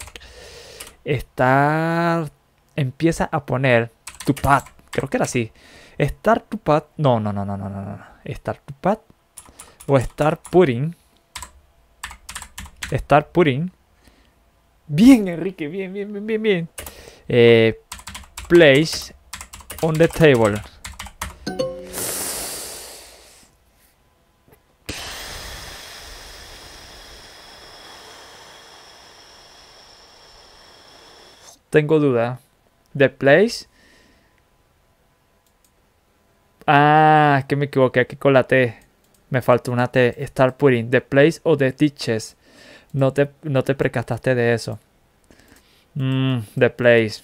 Estar. Empieza a poner tu pad. Creo que era así. Estar tu pat No, no, no, no, no, no, Estar tu pat O estar pudding. Estar pudding. Bien, Enrique. Bien, bien, bien, bien, bien. Eh, place on the table. Tengo duda. The place. Ah, que me equivoqué aquí con la T. Me faltó una T. Start putting. The place o the ditches. No te, no te de eso. Mm, the place.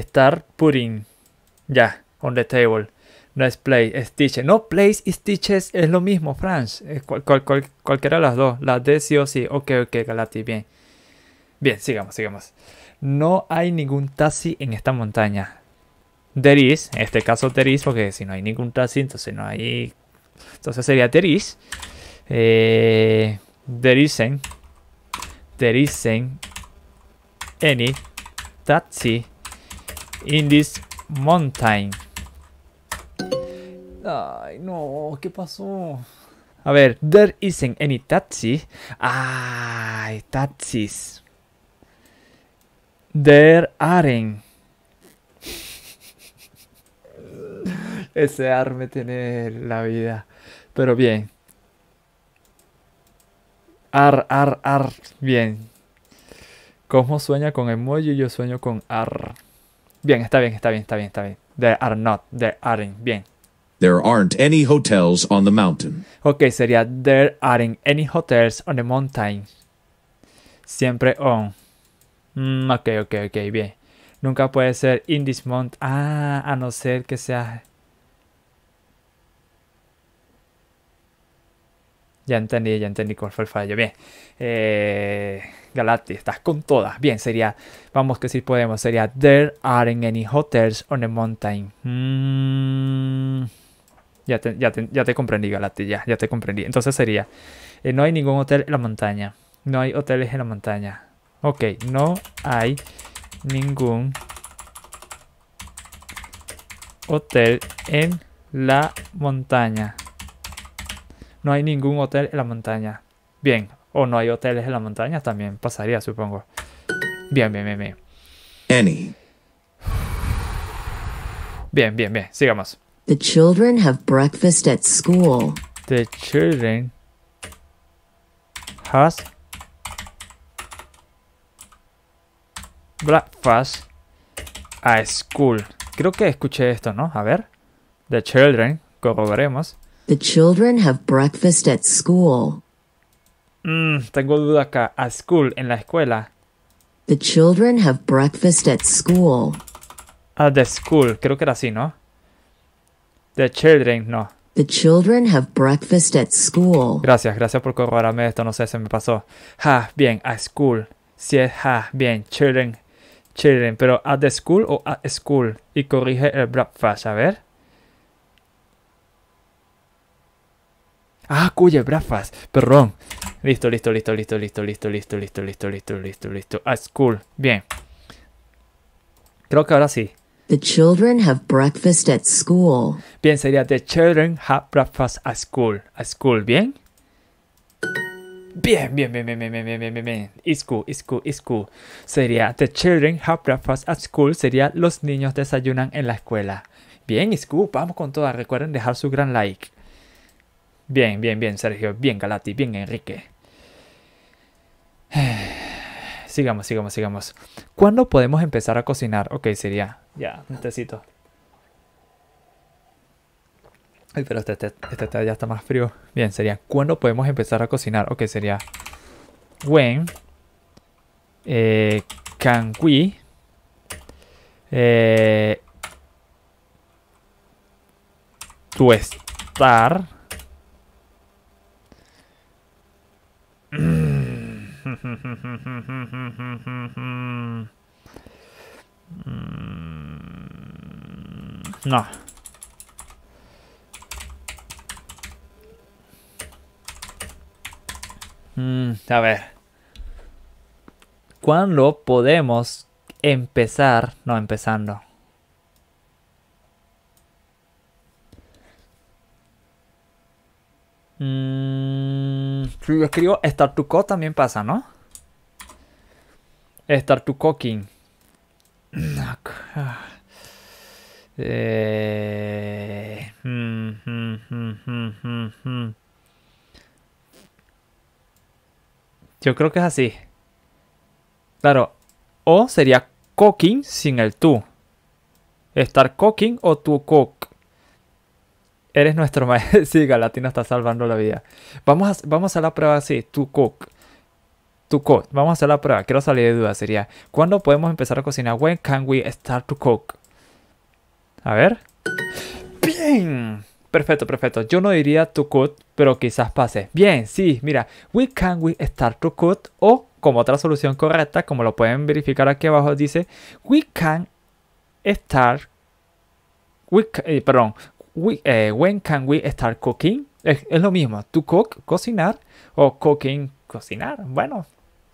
Start putting. Ya, on the table. No es place, Stitches. No, place y stitches es lo mismo, Franz. cualquiera de las dos. Las de sí o sí. Ok, ok, Galati, bien. Bien, sigamos, sigamos. No hay ningún taxi en esta montaña. There is, en este caso there is, porque si no hay ningún taxi, entonces no hay... Entonces sería there is. Eh, there isn't. There isn't any taxi in this mountain. Ay, no, ¿qué pasó? A ver, there isn't any taxi. Ay, taxis. There aren't. Ese arme tener la vida. Pero bien. Ar, ar, ar. Bien. Cosmo sueña con emoji y yo sueño con ar. Bien, está bien, está bien, está bien, está bien. There are not, there aren't. Bien. There aren't any hotels on the mountain. Ok, sería there aren't any hotels on the mountain. Siempre on. Mm, ok, ok, ok, bien. Nunca puede ser in this mountain. Ah, a no ser que sea Ya entendí, ya entendí cuál fue el fallo. Bien. Eh, Galati, estás con todas. Bien, sería, vamos que si sí podemos, sería There aren't any hotels on the mountain. Mm, ya, te, comprendí, Galati, ya, ya te comprendí. Entonces sería, eh, no hay ningún hotel en la montaña. No hay hoteles en la montaña. Ok, no hay ningún hotel en la montaña no hay ningún hotel en la montaña. Bien, o no hay hoteles en la montaña también pasaría, supongo. Bien, bien, bien, bien. Any. Bien, bien, bien. Sigamos. The children have breakfast at school. The children has breakfast at school. Creo que escuché esto, ¿no? A ver. The children, corroboremos. The children have breakfast at school. Mmm, tengo duda acá. At school, en la escuela. The children have breakfast at school. At ah, the school, creo que era así, ¿no? The children, no. The children have breakfast at school. Gracias, gracias por corroborarme esto, no sé, se me pasó. Ja, bien, at school. Si es ja, bien, children, children. Pero at the school o at school. Y corrige el breakfast, a ver. Ah, brafas. Perdón. Listo, listo, listo, listo, listo, listo, listo, listo, listo, listo, listo, listo. Ah, school. Bien. Creo que ahora sí. The children have breakfast at school. Bien, sería The children have breakfast at school. At school, ¿bien? Bien, bien, bien, bien, bien, bien, bien, bien, bien, bien. cool, it's cool, it's cool. Sería The children have breakfast at school. Sería los niños desayunan en la escuela. Bien, it's cool. Vamos con todas. Recuerden dejar su gran like. Bien, bien, bien, Sergio. Bien, Galati. Bien, Enrique. Sigamos, sigamos, sigamos. ¿Cuándo podemos empezar a cocinar? Ok, sería. Ya, un tecito. Ay, pero este, este, este ya está más frío. Bien, sería. ¿Cuándo podemos empezar a cocinar? Ok, sería. When. Eh, Canqui Eh, Tu Mm. No. Mm, a ver. ¿Cuándo podemos empezar? No, empezando. si mm. yo escribo Start to cook también pasa, ¿no? Start to Cooking. yo creo que es así. Claro. O sería cooking sin el tú. Estar cooking o tu cook Eres nuestro maestro. sí, Galatina está salvando la vida. Vamos a, vamos a la prueba así. To cook. To cook. Vamos a hacer la prueba. Quiero salir de duda. Sería, ¿cuándo podemos empezar a cocinar? When can we start to cook? A ver. Bien. Perfecto, perfecto. Yo no diría to cook, pero quizás pase. Bien, sí, mira. We can we start to cook. O como otra solución correcta, como lo pueden verificar aquí abajo, dice we can start. We, eh, perdón, eh, when can we start cooking? Es, lo mismo, to cook, cocinar, o cooking, cocinar. Bueno,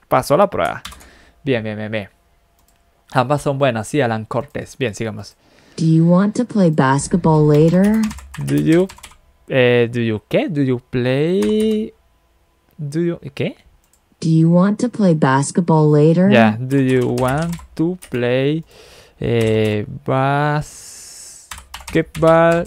pasó la prueba. Bien, bien, bien, bien. Ambas son buenas, sí, Alan Cortés. Bien, sigamos. Do you want to play basketball later? Do you, eh, do you qué? Do you play, do you qué? Do you want to play basketball later? Yeah. Do you want to play eh, basketball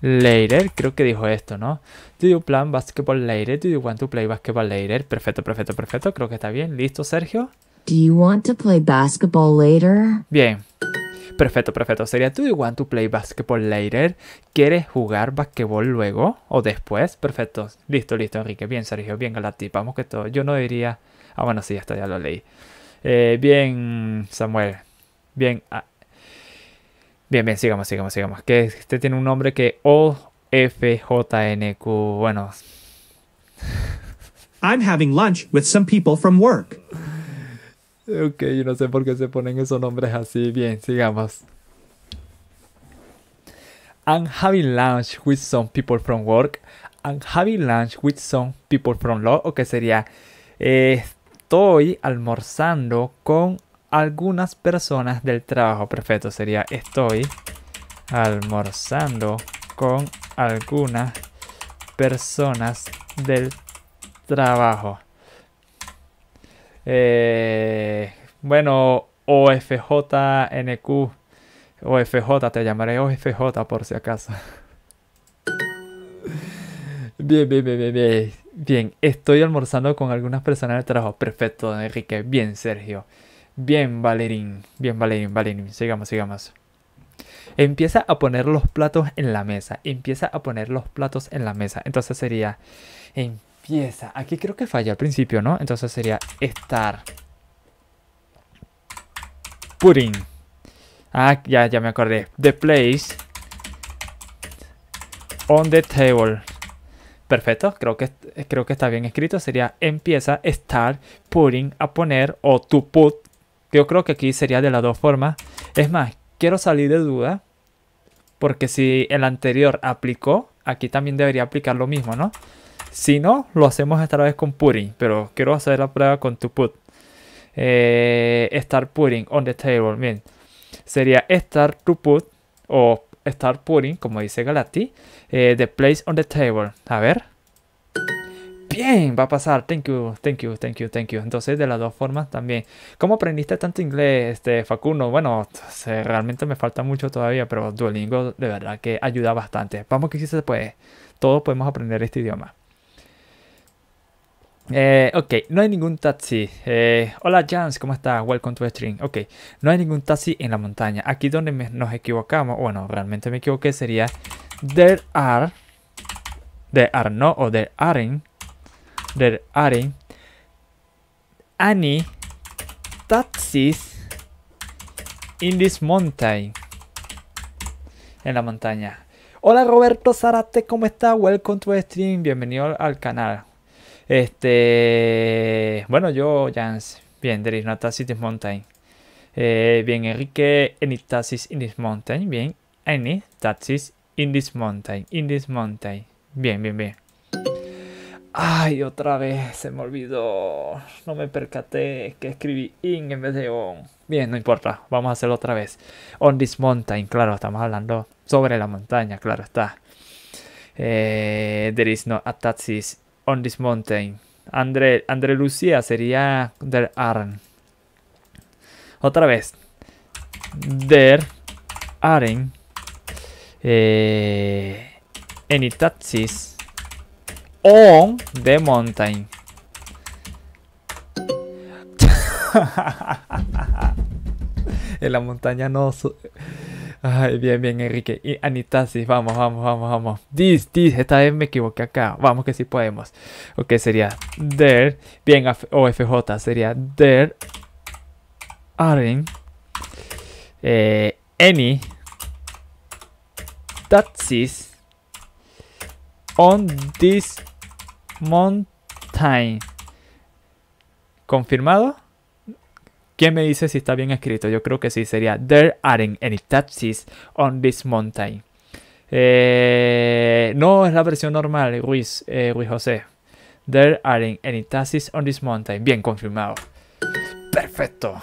later? Creo que dijo esto, ¿no? Do you plan basketball later? Do you want to play basketball later? Perfecto, perfecto, perfecto. Creo que está bien. ¿Listo, Sergio? Do you want to play basketball later? Bien. Perfecto, perfecto. Sería Do you want to play basketball later? ¿Quieres jugar basketball luego o después? Perfecto. Listo, listo, Enrique. Bien, Sergio. Bien, Galati. Vamos que todo. Yo no diría. Ah, bueno, sí, está, ya lo leí. Eh, bien, Samuel. Bien, ah, Bien, bien, sigamos, sigamos, sigamos. Que este tiene un nombre que O-F-J-N-Q... Bueno. I'm having lunch with some people from work. Ok, yo no sé por qué se ponen esos nombres así. Bien, sigamos. I'm having lunch with some people from work. I'm having lunch with some people from law. O que sería, eh, estoy almorzando con algunas personas del trabajo. Perfecto, sería estoy almorzando con algunas personas del trabajo. Eh, bueno, OFJNQ. OFJ, te llamaré OFJ por si acaso. Bien, bien, bien, bien, estoy almorzando con algunas personas del trabajo. Perfecto, Enrique. Bien, Sergio. Bien, Valerín. Bien, Valerín, Valerín. Sigamos, sigamos. Empieza a poner los platos en la mesa. Empieza a poner los platos en la mesa. Entonces sería. Empieza. Aquí creo que falla al principio, ¿no? Entonces sería estar. putting. Ah, ya, ya me acordé. The place. On the table. Perfecto, creo que, creo que está bien escrito. Sería empieza, estar, putting, a poner o to put, yo creo que aquí sería de las dos formas. Es más, quiero salir de duda. Porque si el anterior aplicó, aquí también debería aplicar lo mismo, ¿no? Si no, lo hacemos esta vez con putting. Pero quiero hacer la prueba con to put. Eh, start putting on the table. Bien. Sería start to put o start putting, como dice Galati. Eh, the place on the table. A ver bien, va a pasar, thank you, thank you, thank you, thank you. Entonces, de las dos formas también. ¿Cómo aprendiste tanto inglés, este, Facundo? Bueno, realmente me falta mucho todavía, pero Duolingo de verdad que ayuda bastante. Vamos que si se puede, todos podemos aprender este idioma. Eh, ok, no hay ningún taxi. Eh, hola Jans, ¿cómo estás? Welcome to the stream. Ok, no hay ningún taxi en la montaña. Aquí donde nos equivocamos, bueno, realmente me equivoqué, sería There are, there are no o there aren't del Are, Annie taxis in this mountain. En la montaña. Hola Roberto Zarate, ¿cómo está? Welcome to the stream, bienvenido al canal. Este. Bueno, yo, Jans. Bien, there is no taxis this mountain. Eh, bien, Enrique, any taxis in this mountain. Bien, any taxis in this mountain. In this mountain. Bien, bien, bien. Ay, otra vez se me olvidó. No me percaté que escribí in en vez de on. Bien, no importa, vamos a hacerlo otra vez. On this mountain, claro, estamos hablando sobre la montaña, claro está. Eh, there is no a taxi on this mountain. Andre, Andre Lucía sería there Aren Otra vez. There aren't eh, any taxis on the mountain. en la montaña no. Ay, bien, bien, Enrique. Y Anitasis, vamos, vamos, vamos, vamos. This, this, esta vez me equivoqué acá. Vamos que sí podemos. Ok, sería there. Bien, OFJ sería there aren't any eh, taxis on this Mountain. ¿Confirmado? ¿Quién me dice si está bien escrito? Yo creo que sí, sería There aren't any taxis on this mountain. Eh, no, es la versión normal, Luis, eh, Luis José. There aren't any taxis on this mountain. Bien, confirmado. Perfecto.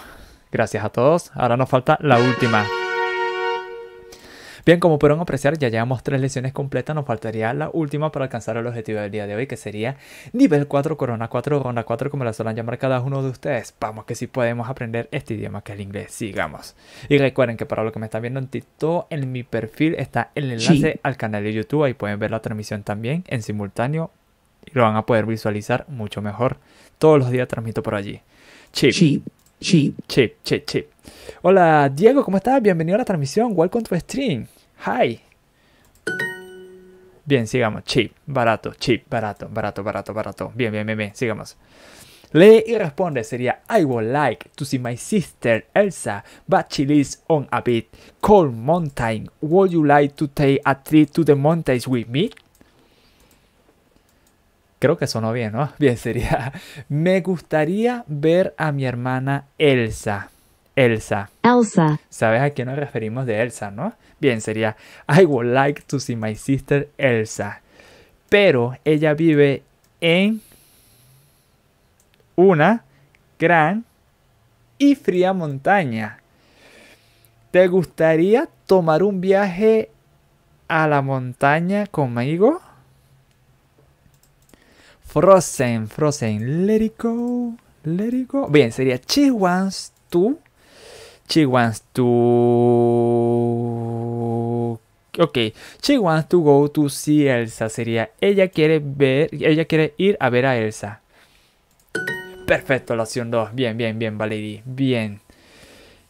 Gracias a todos. Ahora nos falta la última. Bien, como pudieron apreciar, ya llevamos tres lecciones completas, nos faltaría la última para alcanzar el objetivo del día de hoy, que sería nivel 4, corona 4, ronda 4, como la suelen llamar cada uno de ustedes. Vamos que sí podemos aprender este idioma que es el inglés, sigamos. Y recuerden que para lo que me están viendo en TikTok, en mi perfil está el enlace al canal de YouTube, ahí pueden ver la transmisión también en simultáneo y lo van a poder visualizar mucho mejor. Todos los días transmito por allí. Chip. Chip. Chip. Chip, chip, chip. Hola Diego, ¿cómo estás? Bienvenido a la transmisión. Welcome to stream. Hi. Bien, sigamos. Cheap, barato, cheap, barato, barato, barato, barato. Bien, bien, bien, bien, sigamos. Lee y responde sería I would like to see my sister Elsa, but she lives on a bit cold mountain. Would you like to take a trip to the mountains with me? Creo que sonó bien, ¿no? Bien, sería Me gustaría ver a mi hermana Elsa. Elsa. Elsa. ¿Sabes a qué nos referimos de Elsa, no? Bien, sería I would like to see my sister Elsa. Pero ella vive en una gran y fría montaña. ¿Te gustaría tomar un viaje a la montaña conmigo? Frozen, Frozen, let it go. Bien, sería She wants to She wants to. Ok, she wants to go to see Elsa. Sería ella quiere ver, ella quiere ir a ver a Elsa. Perfecto, la opción 2. Bien, bien, bien, Valerie. Bien.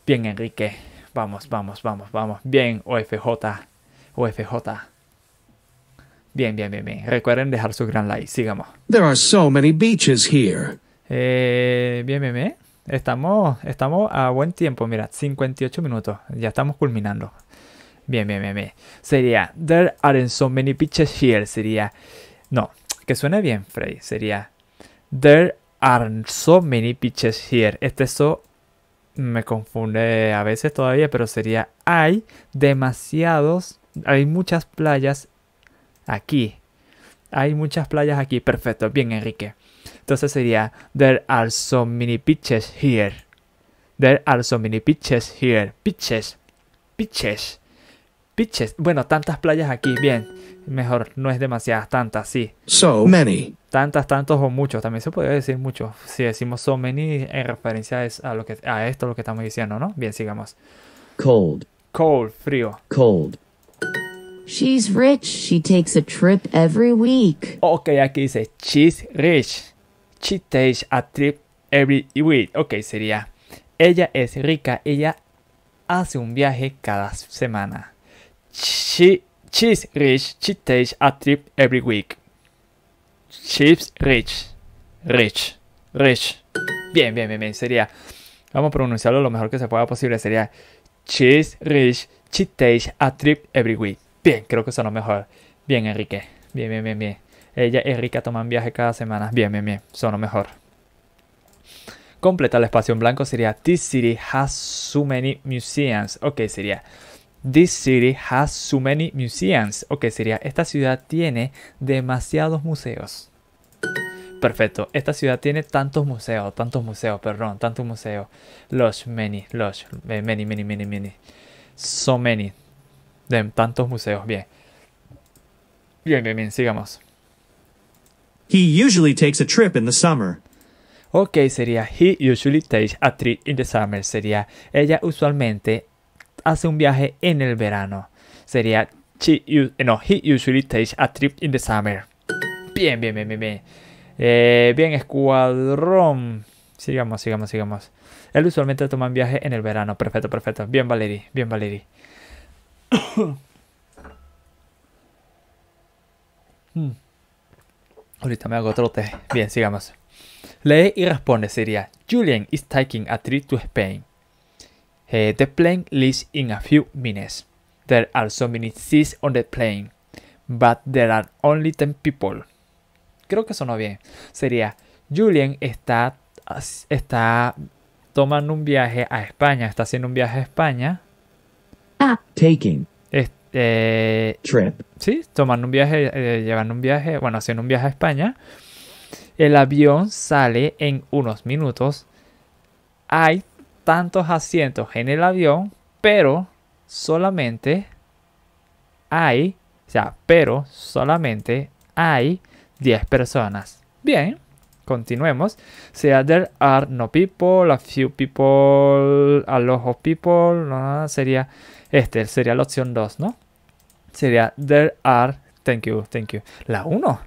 Bien, Enrique. Vamos, vamos, vamos, vamos. Bien, OFJ. OFJ. Bien, bien, bien, bien. Recuerden dejar su gran like. Sigamos. There are so many beaches here. Eh, bien, bien, bien. Estamos, estamos a buen tiempo, mira, 58 minutos, ya estamos culminando. Bien, bien, bien, bien. Sería, there aren't so many pitches here, sería, no, que suene bien, Freddy, sería, there aren't so many pitches here. Este eso me confunde a veces todavía, pero sería, hay demasiados, hay muchas playas aquí. Hay muchas playas aquí, perfecto, bien Enrique. Entonces sería There are so many pitches here. There are so many pitches here. Pitches. Pitches. Pitches. Bueno, tantas playas aquí. Bien. Mejor, no es demasiadas, tantas, sí. So many. Tantas, tantos o muchos. También se puede decir muchos. Si decimos so many en referencia a, a esto, lo que estamos diciendo, ¿no? Bien, sigamos. Cold. Cold, frío. Cold. She's rich. She takes a trip every week. Ok, aquí dice she's rich. She takes a trip every week. Ok, sería. Ella es rica. Ella hace un viaje cada semana. She, she's rich. She takes a trip every week. She's rich. Rich. Rich. Bien, bien, bien, bien. Sería. Vamos a pronunciarlo lo mejor que se pueda posible. Sería. She's rich. She takes a trip every week. Bien, creo que lo mejor. Bien, Enrique. Bien, bien, bien, bien. Ella y Rica toman viaje cada semana. Bien, bien, bien. Sono mejor. Completa el espacio en blanco sería This city has so many museums. Ok, sería This city has so many museums. Ok, sería Esta ciudad tiene demasiados museos. Perfecto. Esta ciudad tiene tantos museos, tantos museos, perdón, tantos museos. Los many, los eh, many, many, many, many. So many. De tantos museos, bien. Bien, bien, bien, sigamos. He usually takes a trip in the summer. Ok, sería he usually takes a trip in the summer. Sería ella usualmente hace un viaje en el verano. Sería she, eh, no, he usually takes a trip in the summer. Bien, bien, bien, bien, bien. Eh, bien, escuadrón. Sigamos, sigamos, sigamos. Él usualmente toma un viaje en el verano. Perfecto, perfecto. Bien, Valerie. Bien, Valery hmm. Ahorita me hago otro trote. Bien, sigamos. Lee y responde sería Julian is taking a trip to Spain. Eh, the plane leaves in a few minutes. There are so many seats on the plane, but there are only ten people. Creo que sonó bien. Sería Julian está, está tomando un viaje a España, está haciendo un viaje a España. Ah, taking. Eh, sí, tomando un viaje, eh, llevando un viaje, bueno, haciendo un viaje a España. El avión sale en unos minutos. Hay tantos asientos en el avión, pero solamente hay, o sea, pero solamente hay 10 personas. Bien, continuemos. Sea there are no people, a few people, a lot of people, no, sería, este sería la opción 2, ¿no? sería There are. Thank you, thank you. La 1.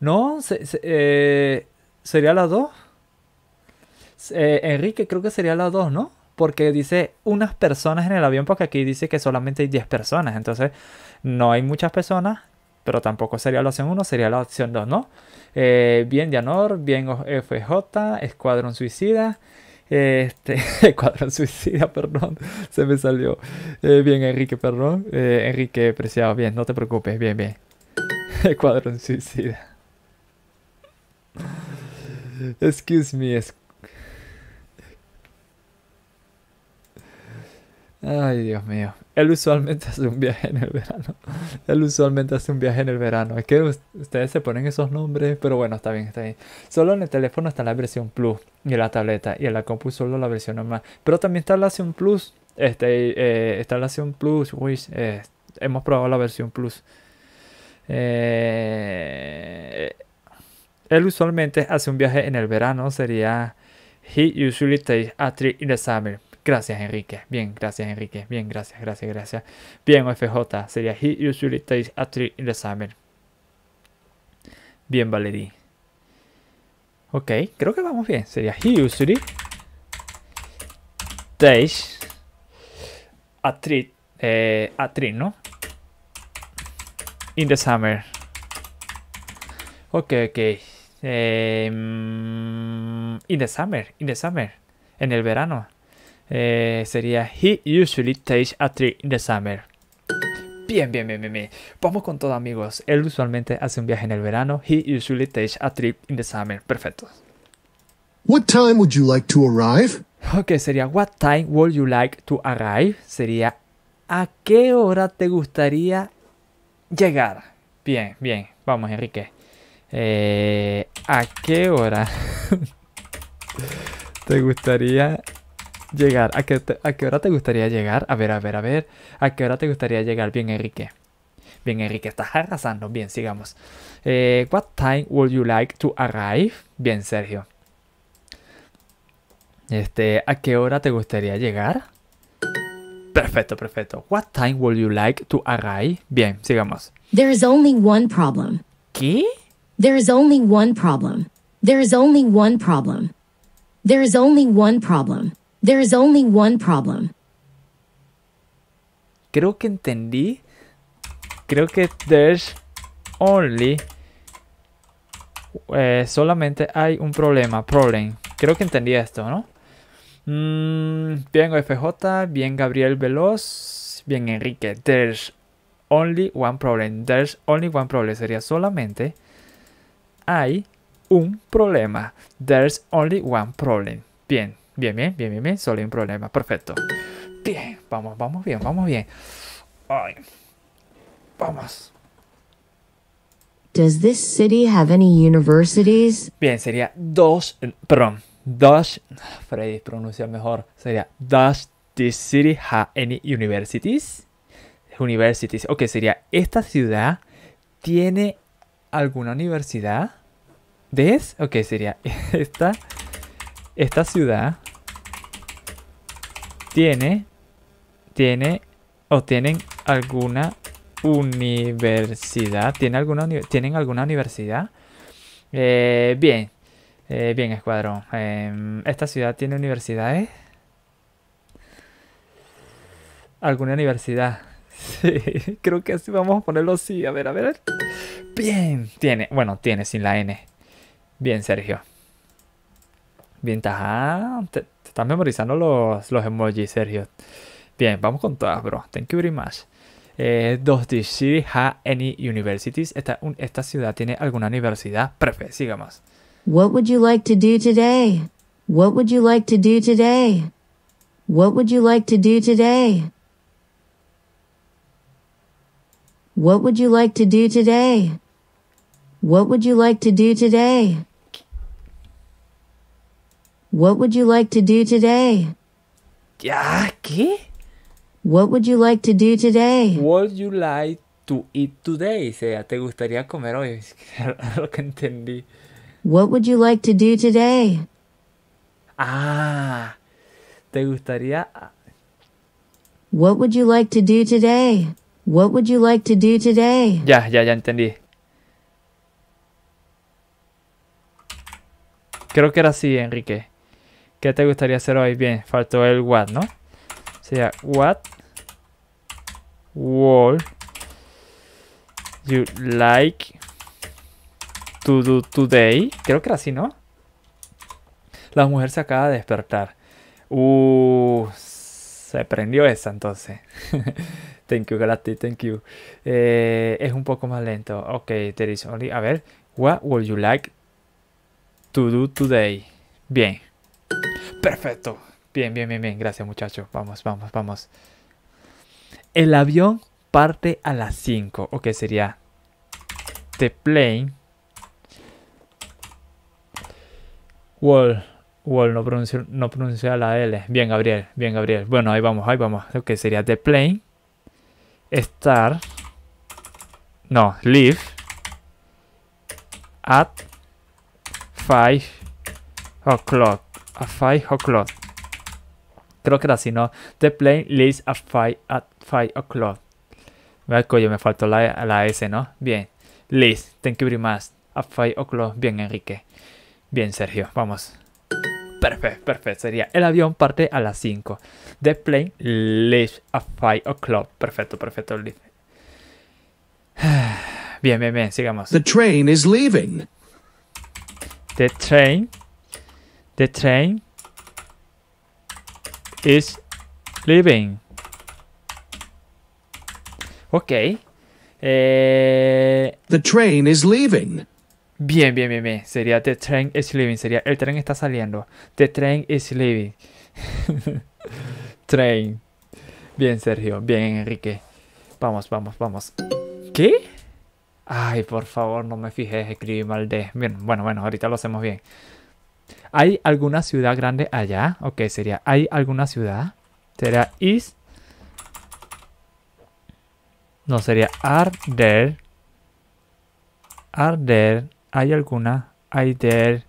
No, eh, sería la 2. Eh, Enrique, creo que sería la 2, ¿no? Porque dice unas personas en el avión, porque aquí dice que solamente hay 10 personas. Entonces, no hay muchas personas, pero tampoco sería la opción 1, sería la opción 2, ¿no? Eh, bien Dianor, bien FJ, Escuadrón Suicida. Este, Escuadrón Suicida, perdón, se me salió. Eh, bien, Enrique, perdón. Eh, Enrique, preciado, bien, no te preocupes, bien, bien. Escuadrón Suicida. Excuse me. Ay, Dios mío él usualmente hace un viaje en el verano. Él usualmente hace un viaje en el verano. Es que ustedes se ponen esos nombres, pero bueno, está bien, está bien. Solo en el teléfono está la versión Plus y en la tableta y en la compu solo la versión normal. Pero también está la versión Plus. Este, eh, está la versión Plus. Eh, hemos probado la versión Plus. Eh, él usualmente hace un viaje en el verano. Sería He usually takes a trip in the summer. Gracias, Enrique. Bien, gracias, Enrique. Bien, gracias, gracias, gracias. Bien, FJ. Sería He usually takes a in the summer. Bien, Valerie. Ok, creo que vamos bien. Sería He usually takes a ¿no? In the summer. Ok, ok. Em, in the summer, in the summer. En el verano. Eh, sería He usually takes a trip in the summer. Bien, bien, bien, bien, bien. Vamos con todo, amigos. Él usualmente hace un viaje en el verano. He usually takes a trip in the summer. Perfecto. What time would you like to arrive? Ok, sería What time would you like to arrive? Sería ¿A qué hora te gustaría llegar? Bien, bien. Vamos, Enrique. Eh, ¿A qué hora te gustaría llegar? ¿A qué, ¿A qué hora te gustaría llegar? A ver, a ver, a ver. ¿A qué hora te gustaría llegar? Bien, Enrique. Bien, Enrique, estás arrasando. Bien, sigamos. Eh, what time would you like to arrive? Bien, Sergio. Este, ¿a qué hora te gustaría llegar? Perfecto, perfecto. What time would you like to arrive? Bien, sigamos. There is only one problem. ¿Qué? There is only one problem. There is only one problem. There is only one problem. There is only one problem. Creo que entendí. Creo que there's only. Eh, solamente hay un problema. Problem. Creo que entendí esto, ¿no? Mm, bien FJ, bien Gabriel Veloz, bien Enrique. There's only one problem. There's only one problem. Sería solamente hay un problema. There's only one problem. Bien. Bien, bien, bien, bien, bien. Solo hay un problema. Perfecto. Bien, vamos, vamos bien, vamos bien. Vamos. Does this city have any universities? Bien, sería dos, perdón, dos. Freddy pronuncia mejor, sería does this city have any universities? Universities. Ok, sería esta ciudad tiene alguna universidad. ¿Des? Ok, sería esta esta ciudad tiene, tiene o tienen alguna universidad. ¿Tiene alguna ¿Tienen alguna universidad? Eh, bien, eh, bien, escuadrón. Em, ¿Esta ciudad tiene universidades? ¿Alguna universidad? Sí, creo que así vamos a ponerlo sí. A ver, a ver. Bien, tiene. Bueno, tiene sin la N. Bien, Sergio. Bien, ah, te, te, estás memorizando los, los emojis, Sergio. Bien, vamos con todas, bro. Thank you very much. Eh, does city have any universities? Esta, esta ciudad tiene alguna universidad. siga más What would you like to do today? What would you like to do today? What would you like to do today? What would you like to do today? What would you like to do today? What would you like to do today? ¿Ya? ¿Qué? What would you like to do today? What would you like to eat today? O sea, ¿te gustaría comer hoy? lo que entendí. What would you like to do today? Ah, ¿te gustaría? What would you like to do today? What would you like to do today? Ya, ya, ya entendí. Creo que era así, Enrique. ¿Qué te gustaría hacer hoy? Bien, faltó el what, ¿no? sea, what would you like to do today? Creo que era así, ¿no? La mujer se acaba de despertar. Uh, se prendió esa entonces. thank you, Galati, thank you. Eh, es un poco más lento. Ok, there A ver, what would you like to do today? Bien. Perfecto. Bien, bien, bien, bien. Gracias, muchachos. Vamos, vamos, vamos. El avión parte a las 5. Ok, sería the plane. Wall. Wall, no pronuncia, no la L. Bien, Gabriel. Bien, Gabriel. Bueno, ahí vamos, ahí vamos. Ok, sería the plane. Star. No, leave. At 5 o'clock a five o'clock. Creo que era así, ¿no? The plane leaves at five, at five o'clock. yo me faltó la, la S, ¿no? Bien. Liz, thank you very much. At five o'clock. Bien, Enrique. Bien, Sergio. Vamos. Perfecto, perfecto. Sería el avión parte a las 5. The plane leaves at five o'clock. Perfecto, perfecto, Liz. Bien, bien, bien. Sigamos. The train is leaving. The train The train is leaving. Ok. Eh, the train is leaving. Bien, bien, bien, bien. Sería The train is leaving. Sería el tren está saliendo. The train is leaving. train. Bien, Sergio. Bien, Enrique. Vamos, vamos, vamos. ¿Qué? Ay, por favor, no me fijes Escribí mal de. Bien, bueno, bueno, ahorita lo hacemos bien. ¿Hay alguna ciudad grande allá? Ok, sería ¿hay alguna ciudad? Sería is... No, sería are there... Are there... ¿Hay alguna? ¿Hay there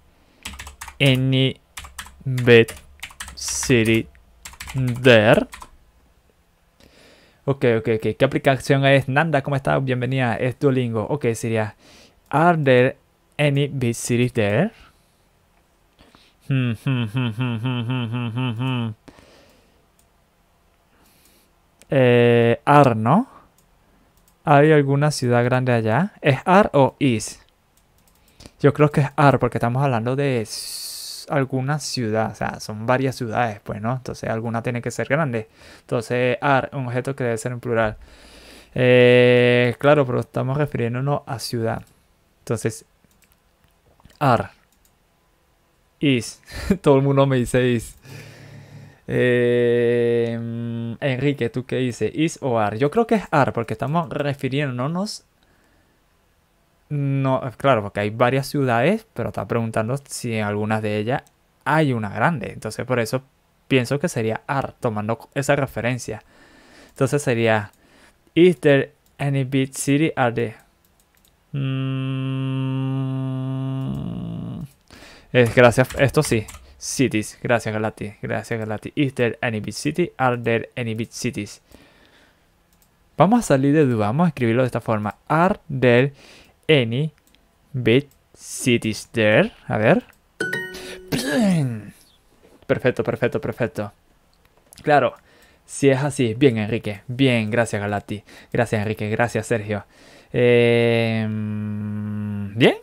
any big city there? Ok, ok, ok. ¿Qué aplicación es? Nanda, ¿cómo estás? Bienvenida. Es Duolingo. Ok, sería... Are there any big city there? Eh, Ar, ¿no? ¿Hay alguna ciudad grande allá? ¿Es Ar o Is? Yo creo que es Ar porque estamos hablando de alguna ciudad. O sea, son varias ciudades, pues, ¿no? Entonces alguna tiene que ser grande. Entonces Ar, un objeto que debe ser en plural. Eh, claro, pero estamos refiriéndonos a ciudad. Entonces, Ar is. Todo el mundo me dice is. Eh, mm, Enrique, ¿tú qué dices? ¿Is o are? Yo creo que es are porque estamos refiriéndonos... No, claro, porque hay varias ciudades, pero está preguntando si en algunas de ellas hay una grande. Entonces por eso pienso que sería are, tomando esa referencia. Entonces sería... ¿Is there any big city? Are there... Mm gracias, esto sí. Cities, gracias Galati, gracias Galati. Is there any big city? Are there any big cities? Vamos a salir de duda, vamos a escribirlo de esta forma. Are there any big cities there? A ver. Perfecto, perfecto, perfecto. Claro, si es así. Bien, Enrique. Bien, gracias Galati. Gracias, Enrique. Gracias, Sergio. Em, bien.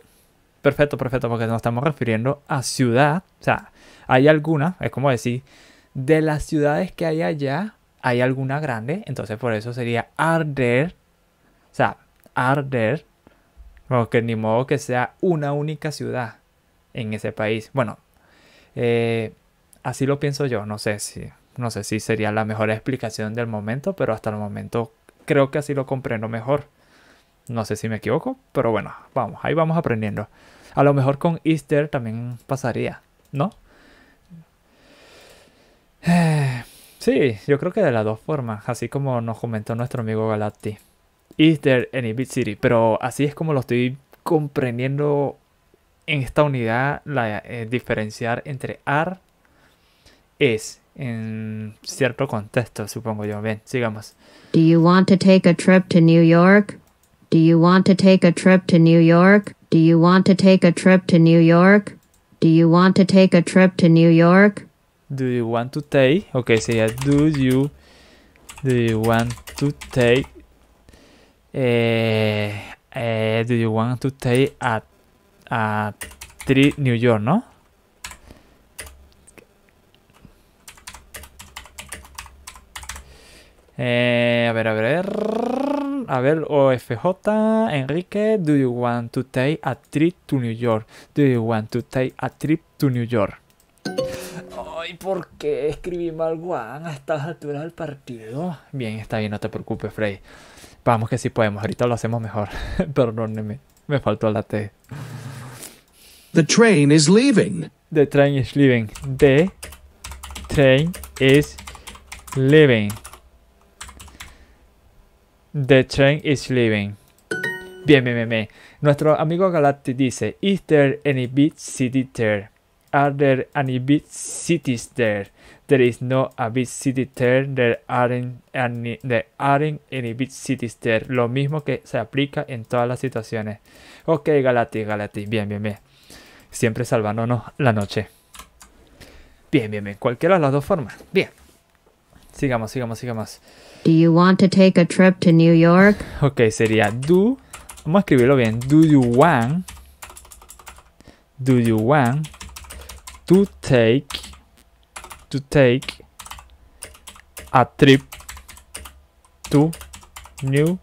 Perfecto, perfecto, porque nos estamos refiriendo a ciudad. O sea, hay alguna, es como decir, de las ciudades que hay allá, hay alguna grande. Entonces por eso sería arder. O sea, arder. Porque ni modo que sea una única ciudad en ese país. Bueno, eh, así lo pienso yo. No sé si, no sé si sería la mejor explicación del momento, pero hasta el momento creo que así lo comprendo mejor. No sé si me equivoco, pero bueno, vamos, ahí vamos aprendiendo. A lo mejor con Easter también pasaría, ¿no? sí, yo creo que de las dos formas, así como nos comentó nuestro amigo Galati. Easter en Ibit City, pero así es como lo estoy comprendiendo en esta unidad, la, eh, diferenciar entre AR es en cierto contexto, supongo yo. Bien, sigamos. Do you want to take a trip to New York? Do you want to take a trip to New York? Do you want to take a trip to New York? Do you want to take a trip to New York? Do you want to take? Okay, so yeah, do you do you want to take? Uh, uh, do you want to take a a trip New York? No. Eh, a ver, a ver. A ver, OFJ, Enrique, do you want to take a trip to New York? Do you want to take a trip to New York? Ay, ¿por qué escribí mal Juan a estas alturas del partido? Bien, está bien, no te preocupes, Frey. Vamos que sí podemos, ahorita lo hacemos mejor. Perdóneme, me faltó la T. The train is leaving. The train is leaving. The train is leaving. The Train is Leaving. Bien, bien, bien, bien. Nuestro amigo Galati dice, Is there any big city there? Are there any big cities there? There is no a big city there. There aren't any, there aren't any big cities there. Lo mismo que se aplica en todas las situaciones. Ok, Galati, Galati. Bien, bien, bien. Siempre salvándonos la noche. Bien, bien, bien. Cualquiera de las dos formas. Bien. Sigamos, sigamos, sigamos. Do you want to take a trip to New York? Ok, sería do. Vamos a escribirlo bien. Do you want? Do you want to take to take a trip to New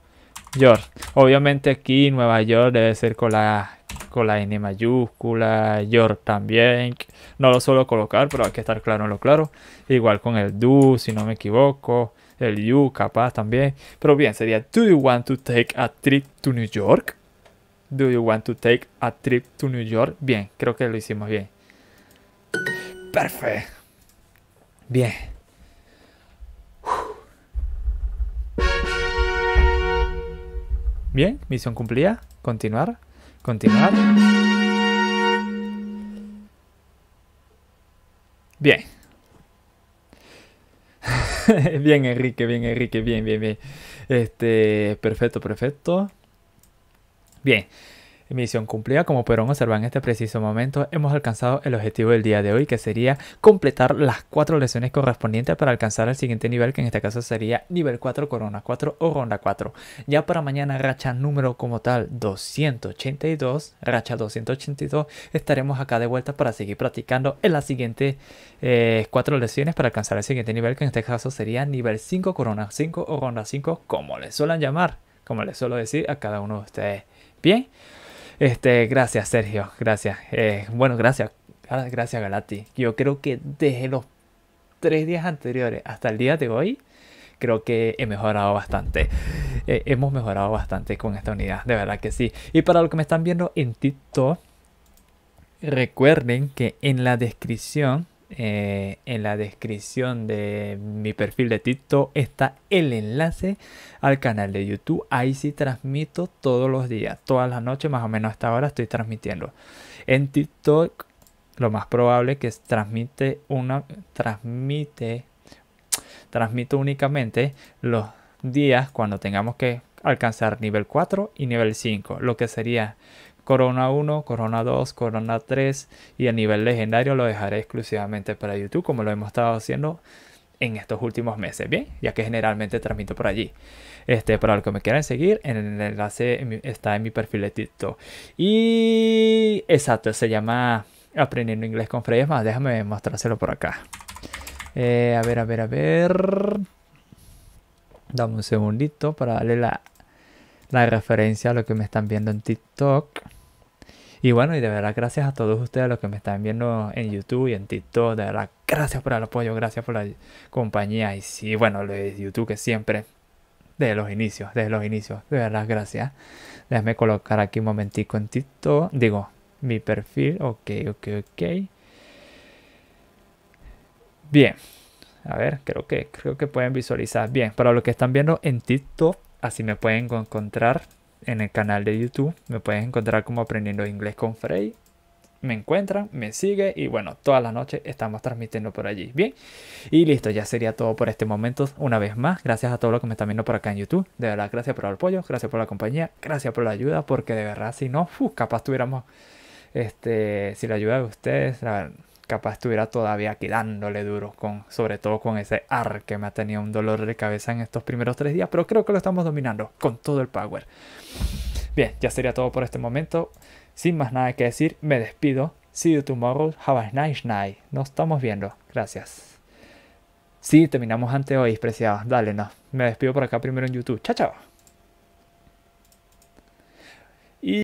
York? Obviamente aquí Nueva York debe ser con la con la N mayúscula, York también. No lo suelo colocar, pero hay que estar claro en lo claro. Igual con el do, si no me equivoco el You, capaz también. Pero bien, sería Do you want to take a trip to New York? Do you want to take a trip to New York? Bien, creo que lo hicimos bien. Perfecto. Bien. Bien, misión cumplida. Continuar, continuar. Bien. bien, Enrique, bien, Enrique, bien, bien, bien. Este, perfecto, perfecto. Bien, Misión cumplida, como pudieron observar en este preciso momento, hemos alcanzado el objetivo del día de hoy, que sería completar las cuatro lesiones correspondientes para alcanzar el siguiente nivel, que en este caso sería nivel 4, corona 4 o ronda 4. Ya para mañana, racha número como tal 282, racha 282, estaremos acá de vuelta para seguir practicando en las siguientes eh, cuatro lesiones para alcanzar el siguiente nivel, que en este caso sería nivel 5, corona 5 o ronda 5, como le suelen llamar, como les suelo decir a cada uno de ustedes. Bien. Este, gracias, Sergio. Gracias. Eh, bueno, gracias. Ah, gracias, Galati. Yo creo que desde los tres días anteriores hasta el día de hoy, creo que he mejorado bastante. Eh, hemos mejorado bastante con esta unidad, de verdad que sí. Y para los que me están viendo en TikTok, recuerden que en la descripción eh, en la descripción de mi perfil de TikTok está el enlace al canal de YouTube. Ahí sí transmito todos los días, todas las noches, más o menos hasta ahora estoy transmitiendo. En TikTok lo más probable que transmite una transmite transmito únicamente los días cuando tengamos que alcanzar nivel 4 y nivel 5, lo que sería Corona 1, Corona 2, Corona 3 y a nivel legendario lo dejaré exclusivamente para YouTube como lo hemos estado haciendo en estos últimos meses, ¿bien? Ya que generalmente transmito por allí. Este, para los que me quieran seguir, en el enlace está en mi perfil de TikTok. Y exacto, se llama Aprendiendo Inglés con Freddy. más, déjame mostrárselo por acá. Eh, a ver, a ver, a ver. Dame un segundito para darle la, la referencia a lo que me están viendo en TikTok. Y bueno, y de verdad gracias a todos ustedes los que me están viendo en YouTube y en TikTok. De verdad, gracias por el apoyo, gracias por la compañía. Y sí, bueno, lo de YouTube que siempre, desde los inicios, desde los inicios. De verdad, gracias. Déjame colocar aquí un momentico en TikTok. Digo, mi perfil. Ok, ok, ok. Bien. A ver, creo que, creo que pueden visualizar bien. Para los que están viendo en TikTok, así me pueden encontrar en el canal de YouTube. Me puedes encontrar como Aprendiendo Inglés con Frey. Me encuentran, me sigue y bueno, todas las noches estamos transmitiendo por allí. Bien, y listo, ya sería todo por este momento. Una vez más, gracias a todos los que me están viendo por acá en YouTube. De verdad, gracias por el apoyo, gracias por la compañía, gracias por la ayuda, porque de verdad, si no, capaz tuviéramos, este, si la ayuda de ustedes, la capaz estuviera todavía quedándole duro con, sobre todo con ese AR que me ha tenido un dolor de cabeza en estos primeros tres días, pero creo que lo estamos dominando con todo el power. Bien, ya sería todo por este momento. Sin más nada que decir, me despido. See you tomorrow. Have a nice night. Nos estamos viendo. Gracias. Sí, terminamos antes hoy, preciado. Dale, no. Me despido por acá primero en YouTube. Chao, chao.